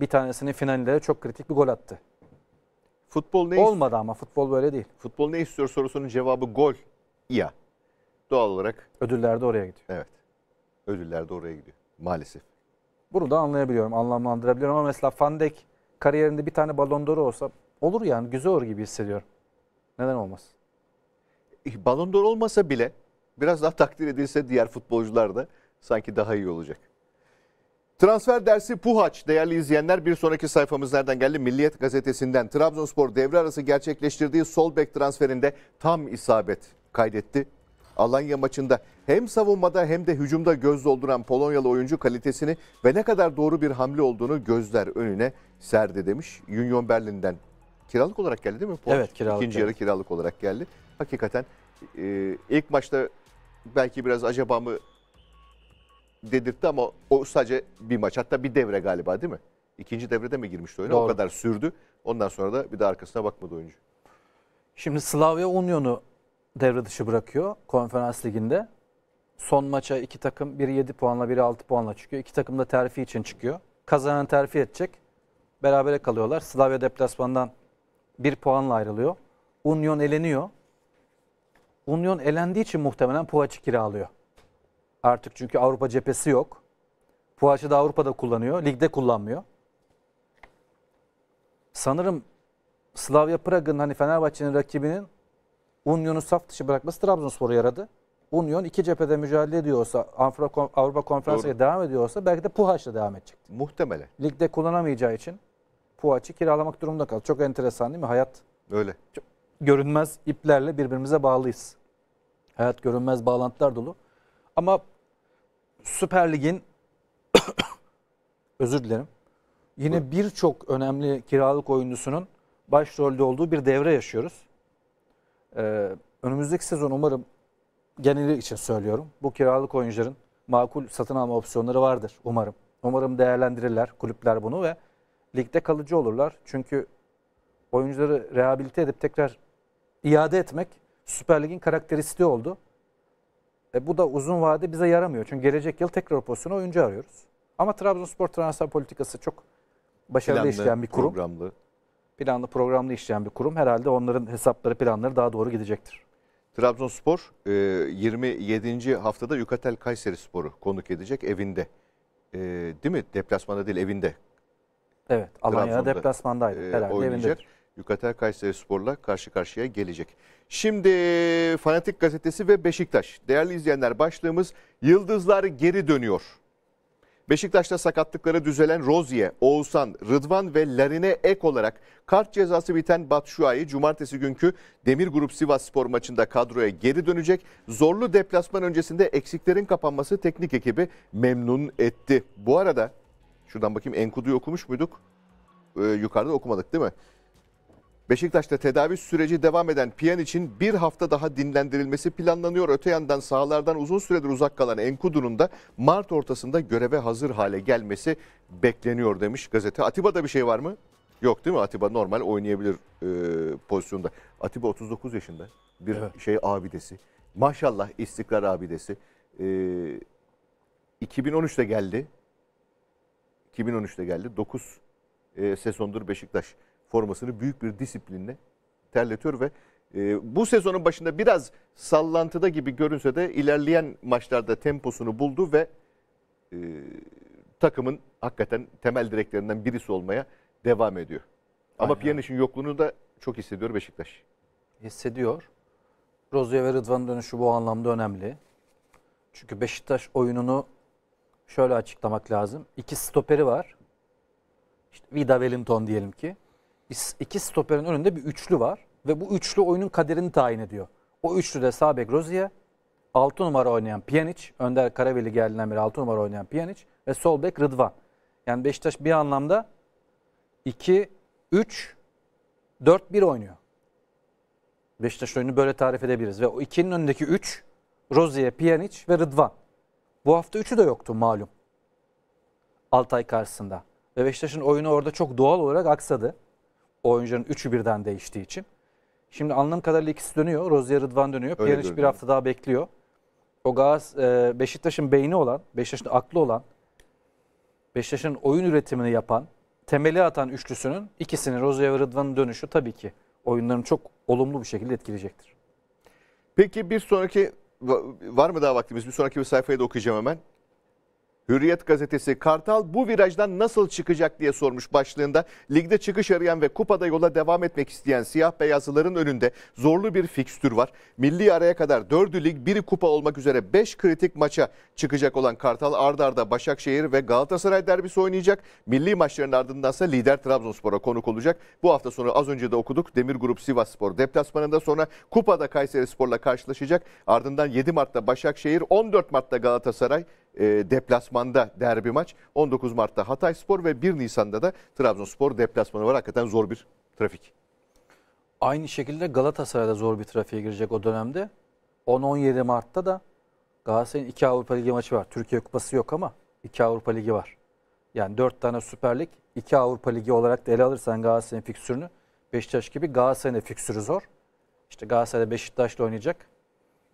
bir tanesinin finalinde çok kritik bir gol attı.
Futbol ne Olmadı ama futbol böyle değil. Futbol ne istiyor sorusunun cevabı gol. Ya doğal olarak... Ödüller de oraya gidiyor. Evet. Ödüller de oraya gidiyor maalesef.
Bunu da anlayabiliyorum, anlamlandırabiliyorum ama mesela Fandek kariyerinde bir tane balon d'Or olsa olur yani güzel olur gibi hissediyorum.
Neden olmaz? E, balon d'Or olmasa bile biraz daha takdir edilse diğer futbolcular da sanki daha iyi olacak. Transfer dersi Puhaç değerli izleyenler bir sonraki sayfamız nereden geldi? Milliyet gazetesinden Trabzonspor devre arası gerçekleştirdiği sol bek transferinde tam isabet kaydetti. Alanya maçında hem savunmada hem de hücumda göz dolduran Polonyalı oyuncu kalitesini ve ne kadar doğru bir hamle olduğunu gözler önüne serdi demiş. Union Berlin'den kiralık olarak geldi değil mi? Port? Evet kiralık. İkinci yarı kiralık olarak geldi. Hakikaten e, ilk maçta belki biraz acaba mı dedirtti ama o sadece bir maç hatta bir devre galiba değil mi? İkinci devrede mi girmişti oyuna? Doğru. O kadar sürdü. Ondan sonra da bir de arkasına bakmadı oyuncu.
Şimdi Slavia Union'u devre dışı bırakıyor konferans liginde. Son maça iki takım biri 7 puanla biri 6 puanla çıkıyor. İki takım da terfi için çıkıyor. Kazanan terfi edecek. Berabere kalıyorlar. Slavia deplasmandan 1 puanla ayrılıyor. Union eleniyor. Union elendiği için muhtemelen Puhaç'ı kiralıyor. Artık çünkü Avrupa cephesi yok. Puhaç'ı da Avrupa'da kullanıyor. Ligde kullanmıyor. Sanırım Slavia Prag'ın hani Fenerbahçe'nin rakibinin Union'u saf dışı bırakması Trabzonspor'a yaradı. Union iki cephede mücadele ediyorsa, Avrupa Konferansı'ya devam ediyorsa belki de Puhaç'la devam edecek. Muhtemelen. Ligde kullanamayacağı için Puhaç'ı kiralamak durumunda kaldı. Çok enteresan değil mi? Hayat öyle. Çok görünmez iplerle birbirimize bağlıyız. Hayat görünmez bağlantılar dolu. Ama Süper Lig'in (coughs) özür dilerim. Yine birçok önemli kiralık oyuncusunun başrolde olduğu bir devre yaşıyoruz. Ee, önümüzdeki sezon umarım geneli için söylüyorum. Bu kiralık oyuncuların makul satın alma opsiyonları vardır umarım. Umarım değerlendirirler kulüpler bunu ve ligde kalıcı olurlar. Çünkü oyuncuları rehabilite edip tekrar iade etmek Süper Lig'in karakteristiği oldu. E, bu da uzun vade bize yaramıyor. Çünkü gelecek yıl tekrar pozisyona oyuncu arıyoruz. Ama Trabzonspor transfer politikası çok başarılı Planlı, işleyen bir kurum. Programlı planlı programlı işleyen bir kurum. Herhalde onların hesapları planları daha doğru gidecektir.
Trabzonspor 27. E, haftada Yukatel Kayseri Sporu konuk edecek evinde. E, değil mi? Deplasmanda değil evinde. Evet Alanya'da deplasmandaydı. E, Herhalde oynayacak. evindedir. Yukatel Kayseri Spor'la karşı karşıya gelecek. Şimdi Fanatik Gazetesi ve Beşiktaş. Değerli izleyenler başlığımız Yıldızlar geri dönüyor. Beşiktaş'ta sakatlıkları düzelen Rozier, Oğuzhan, Rıdvan ve Larine ek olarak kart cezası biten Batu cumartesi günkü Demir Grup Sivas Spor maçında kadroya geri dönecek. Zorlu deplasman öncesinde eksiklerin kapanması teknik ekibi memnun etti. Bu arada şuradan bakayım Enkudu'yu okumuş muyduk? Ee, yukarıda okumadık değil mi? Beşiktaş'ta tedavi süreci devam eden Piyan için bir hafta daha dinlendirilmesi planlanıyor. Öte yandan sahalardan uzun süredir uzak kalan Enkudu'nun da Mart ortasında göreve hazır hale gelmesi bekleniyor demiş gazete. Atiba'da bir şey var mı? Yok değil mi Atiba normal oynayabilir e, pozisyonda. Atiba 39 yaşında bir evet. şey abidesi. Maşallah istikrar abidesi. E, 2013'te geldi. 2013'te geldi. 9 e, sezondur Beşiktaş formasını büyük bir disiplinle terletiyor ve e, bu sezonun başında biraz sallantıda gibi görünse de ilerleyen maçlarda temposunu buldu ve e, takımın hakikaten temel direklerinden birisi olmaya devam ediyor. Ama Pjanic'in yokluğunu da çok hissediyor Beşiktaş. Hissediyor. Rozier ve Rıdvan'ın dönüşü bu
anlamda önemli. Çünkü Beşiktaş oyununu şöyle açıklamak lazım. İki stoperi var. İşte Vida Wellington diyelim ki iki stoperin önünde bir üçlü var ve bu üçlü oyunun kaderini tayin ediyor. O üçlü de sağ bek Rozier, 6 numara oynayan Pjanic, Önder Karaveli geldiğinden beri 6 numara oynayan Pjanic ve sol bek Rıdvan. Yani Beşiktaş bir anlamda 2 3 4 1 oynuyor. Beşiktaş oyunu böyle tarif edebiliriz ve o ikinin önündeki 3 Rozier, Pjanic ve Rıdvan. Bu hafta üçü de yoktu malum. Altay karşısında. Ve Beşiktaş'ın oyunu orada çok doğal olarak aksadı. O oyuncuların üçü birden değiştiği için. Şimdi anladığım kadarıyla ikisi dönüyor. Rozier Rıdvan dönüyor. Öyle Pjanic bir hafta daha bekliyor. O Gaz e, Beşiktaş'ın beyni olan, Beşiktaş'ın aklı olan, Beşiktaş'ın oyun üretimini yapan, temeli atan üçlüsünün ikisini Rozier ve Rıdvan'ın dönüşü
tabii ki oyunlarını çok olumlu bir şekilde etkileyecektir. Peki bir sonraki var mı daha vaktimiz? Bir sonraki bir sayfayı da okuyacağım hemen. Hürriyet gazetesi Kartal bu virajdan nasıl çıkacak diye sormuş başlığında. Ligde çıkış arayan ve kupada yola devam etmek isteyen siyah beyazlıların önünde zorlu bir fikstür var. Milli araya kadar 4'ü lig, 1'i kupa olmak üzere 5 kritik maça çıkacak olan Kartal ardarda Başakşehir ve Galatasaray derbisi oynayacak. Milli maçların ardından ise lider Trabzonspor'a konuk olacak. Bu hafta sonu az önce de okuduk Demir Grup Sivas Spor deplasmanında sonra kupada Kayseri Spor'la karşılaşacak. Ardından 7 Mart'ta Başakşehir, 14 Mart'ta Galatasaray, e, deplasmanda derbi maç. 19 Mart'ta Hatay Spor ve 1 Nisan'da da Trabzonspor deplasmanı var. Hakikaten zor bir trafik.
Aynı şekilde Galatasaray'da zor bir trafiğe girecek o dönemde. 10-17 Mart'ta da Galatasaray'ın 2 Avrupa Ligi maçı var. Türkiye Kupası yok ama 2 Avrupa Ligi var. Yani 4 tane Süper Lig, 2 Avrupa Ligi olarak da ele alırsan Galatasaray'ın fiksürünü Beşiktaş gibi Galatasaray'ın da fiksürü zor. İşte Galatasaray'da Beşiktaş'la oynayacak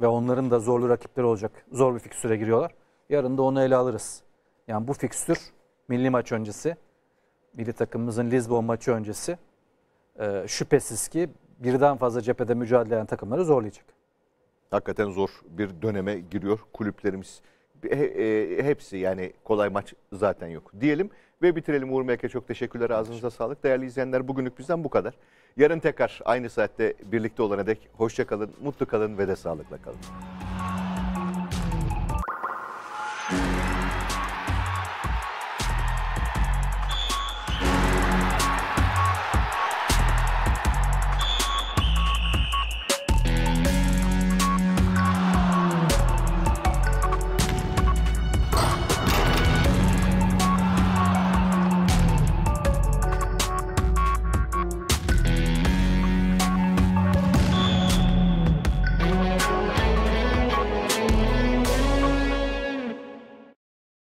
ve onların da zorlu rakipleri olacak. Zor bir fiksüre giriyorlar. Yarın da onu ele alırız. Yani bu fikstür milli maç öncesi, milli takımımızın Lisbon maçı öncesi e, şüphesiz ki birden fazla cephede mücadele eden takımları zorlayacak.
Hakikaten zor bir döneme giriyor kulüplerimiz. E, hepsi yani kolay maç zaten yok diyelim ve bitirelim Uğur Melke çok teşekkürler ağzınıza sağlık. Değerli izleyenler bugünlük bizden bu kadar. Yarın tekrar aynı saatte birlikte olana dek hoşçakalın, mutlu kalın ve de sağlıkla kalın.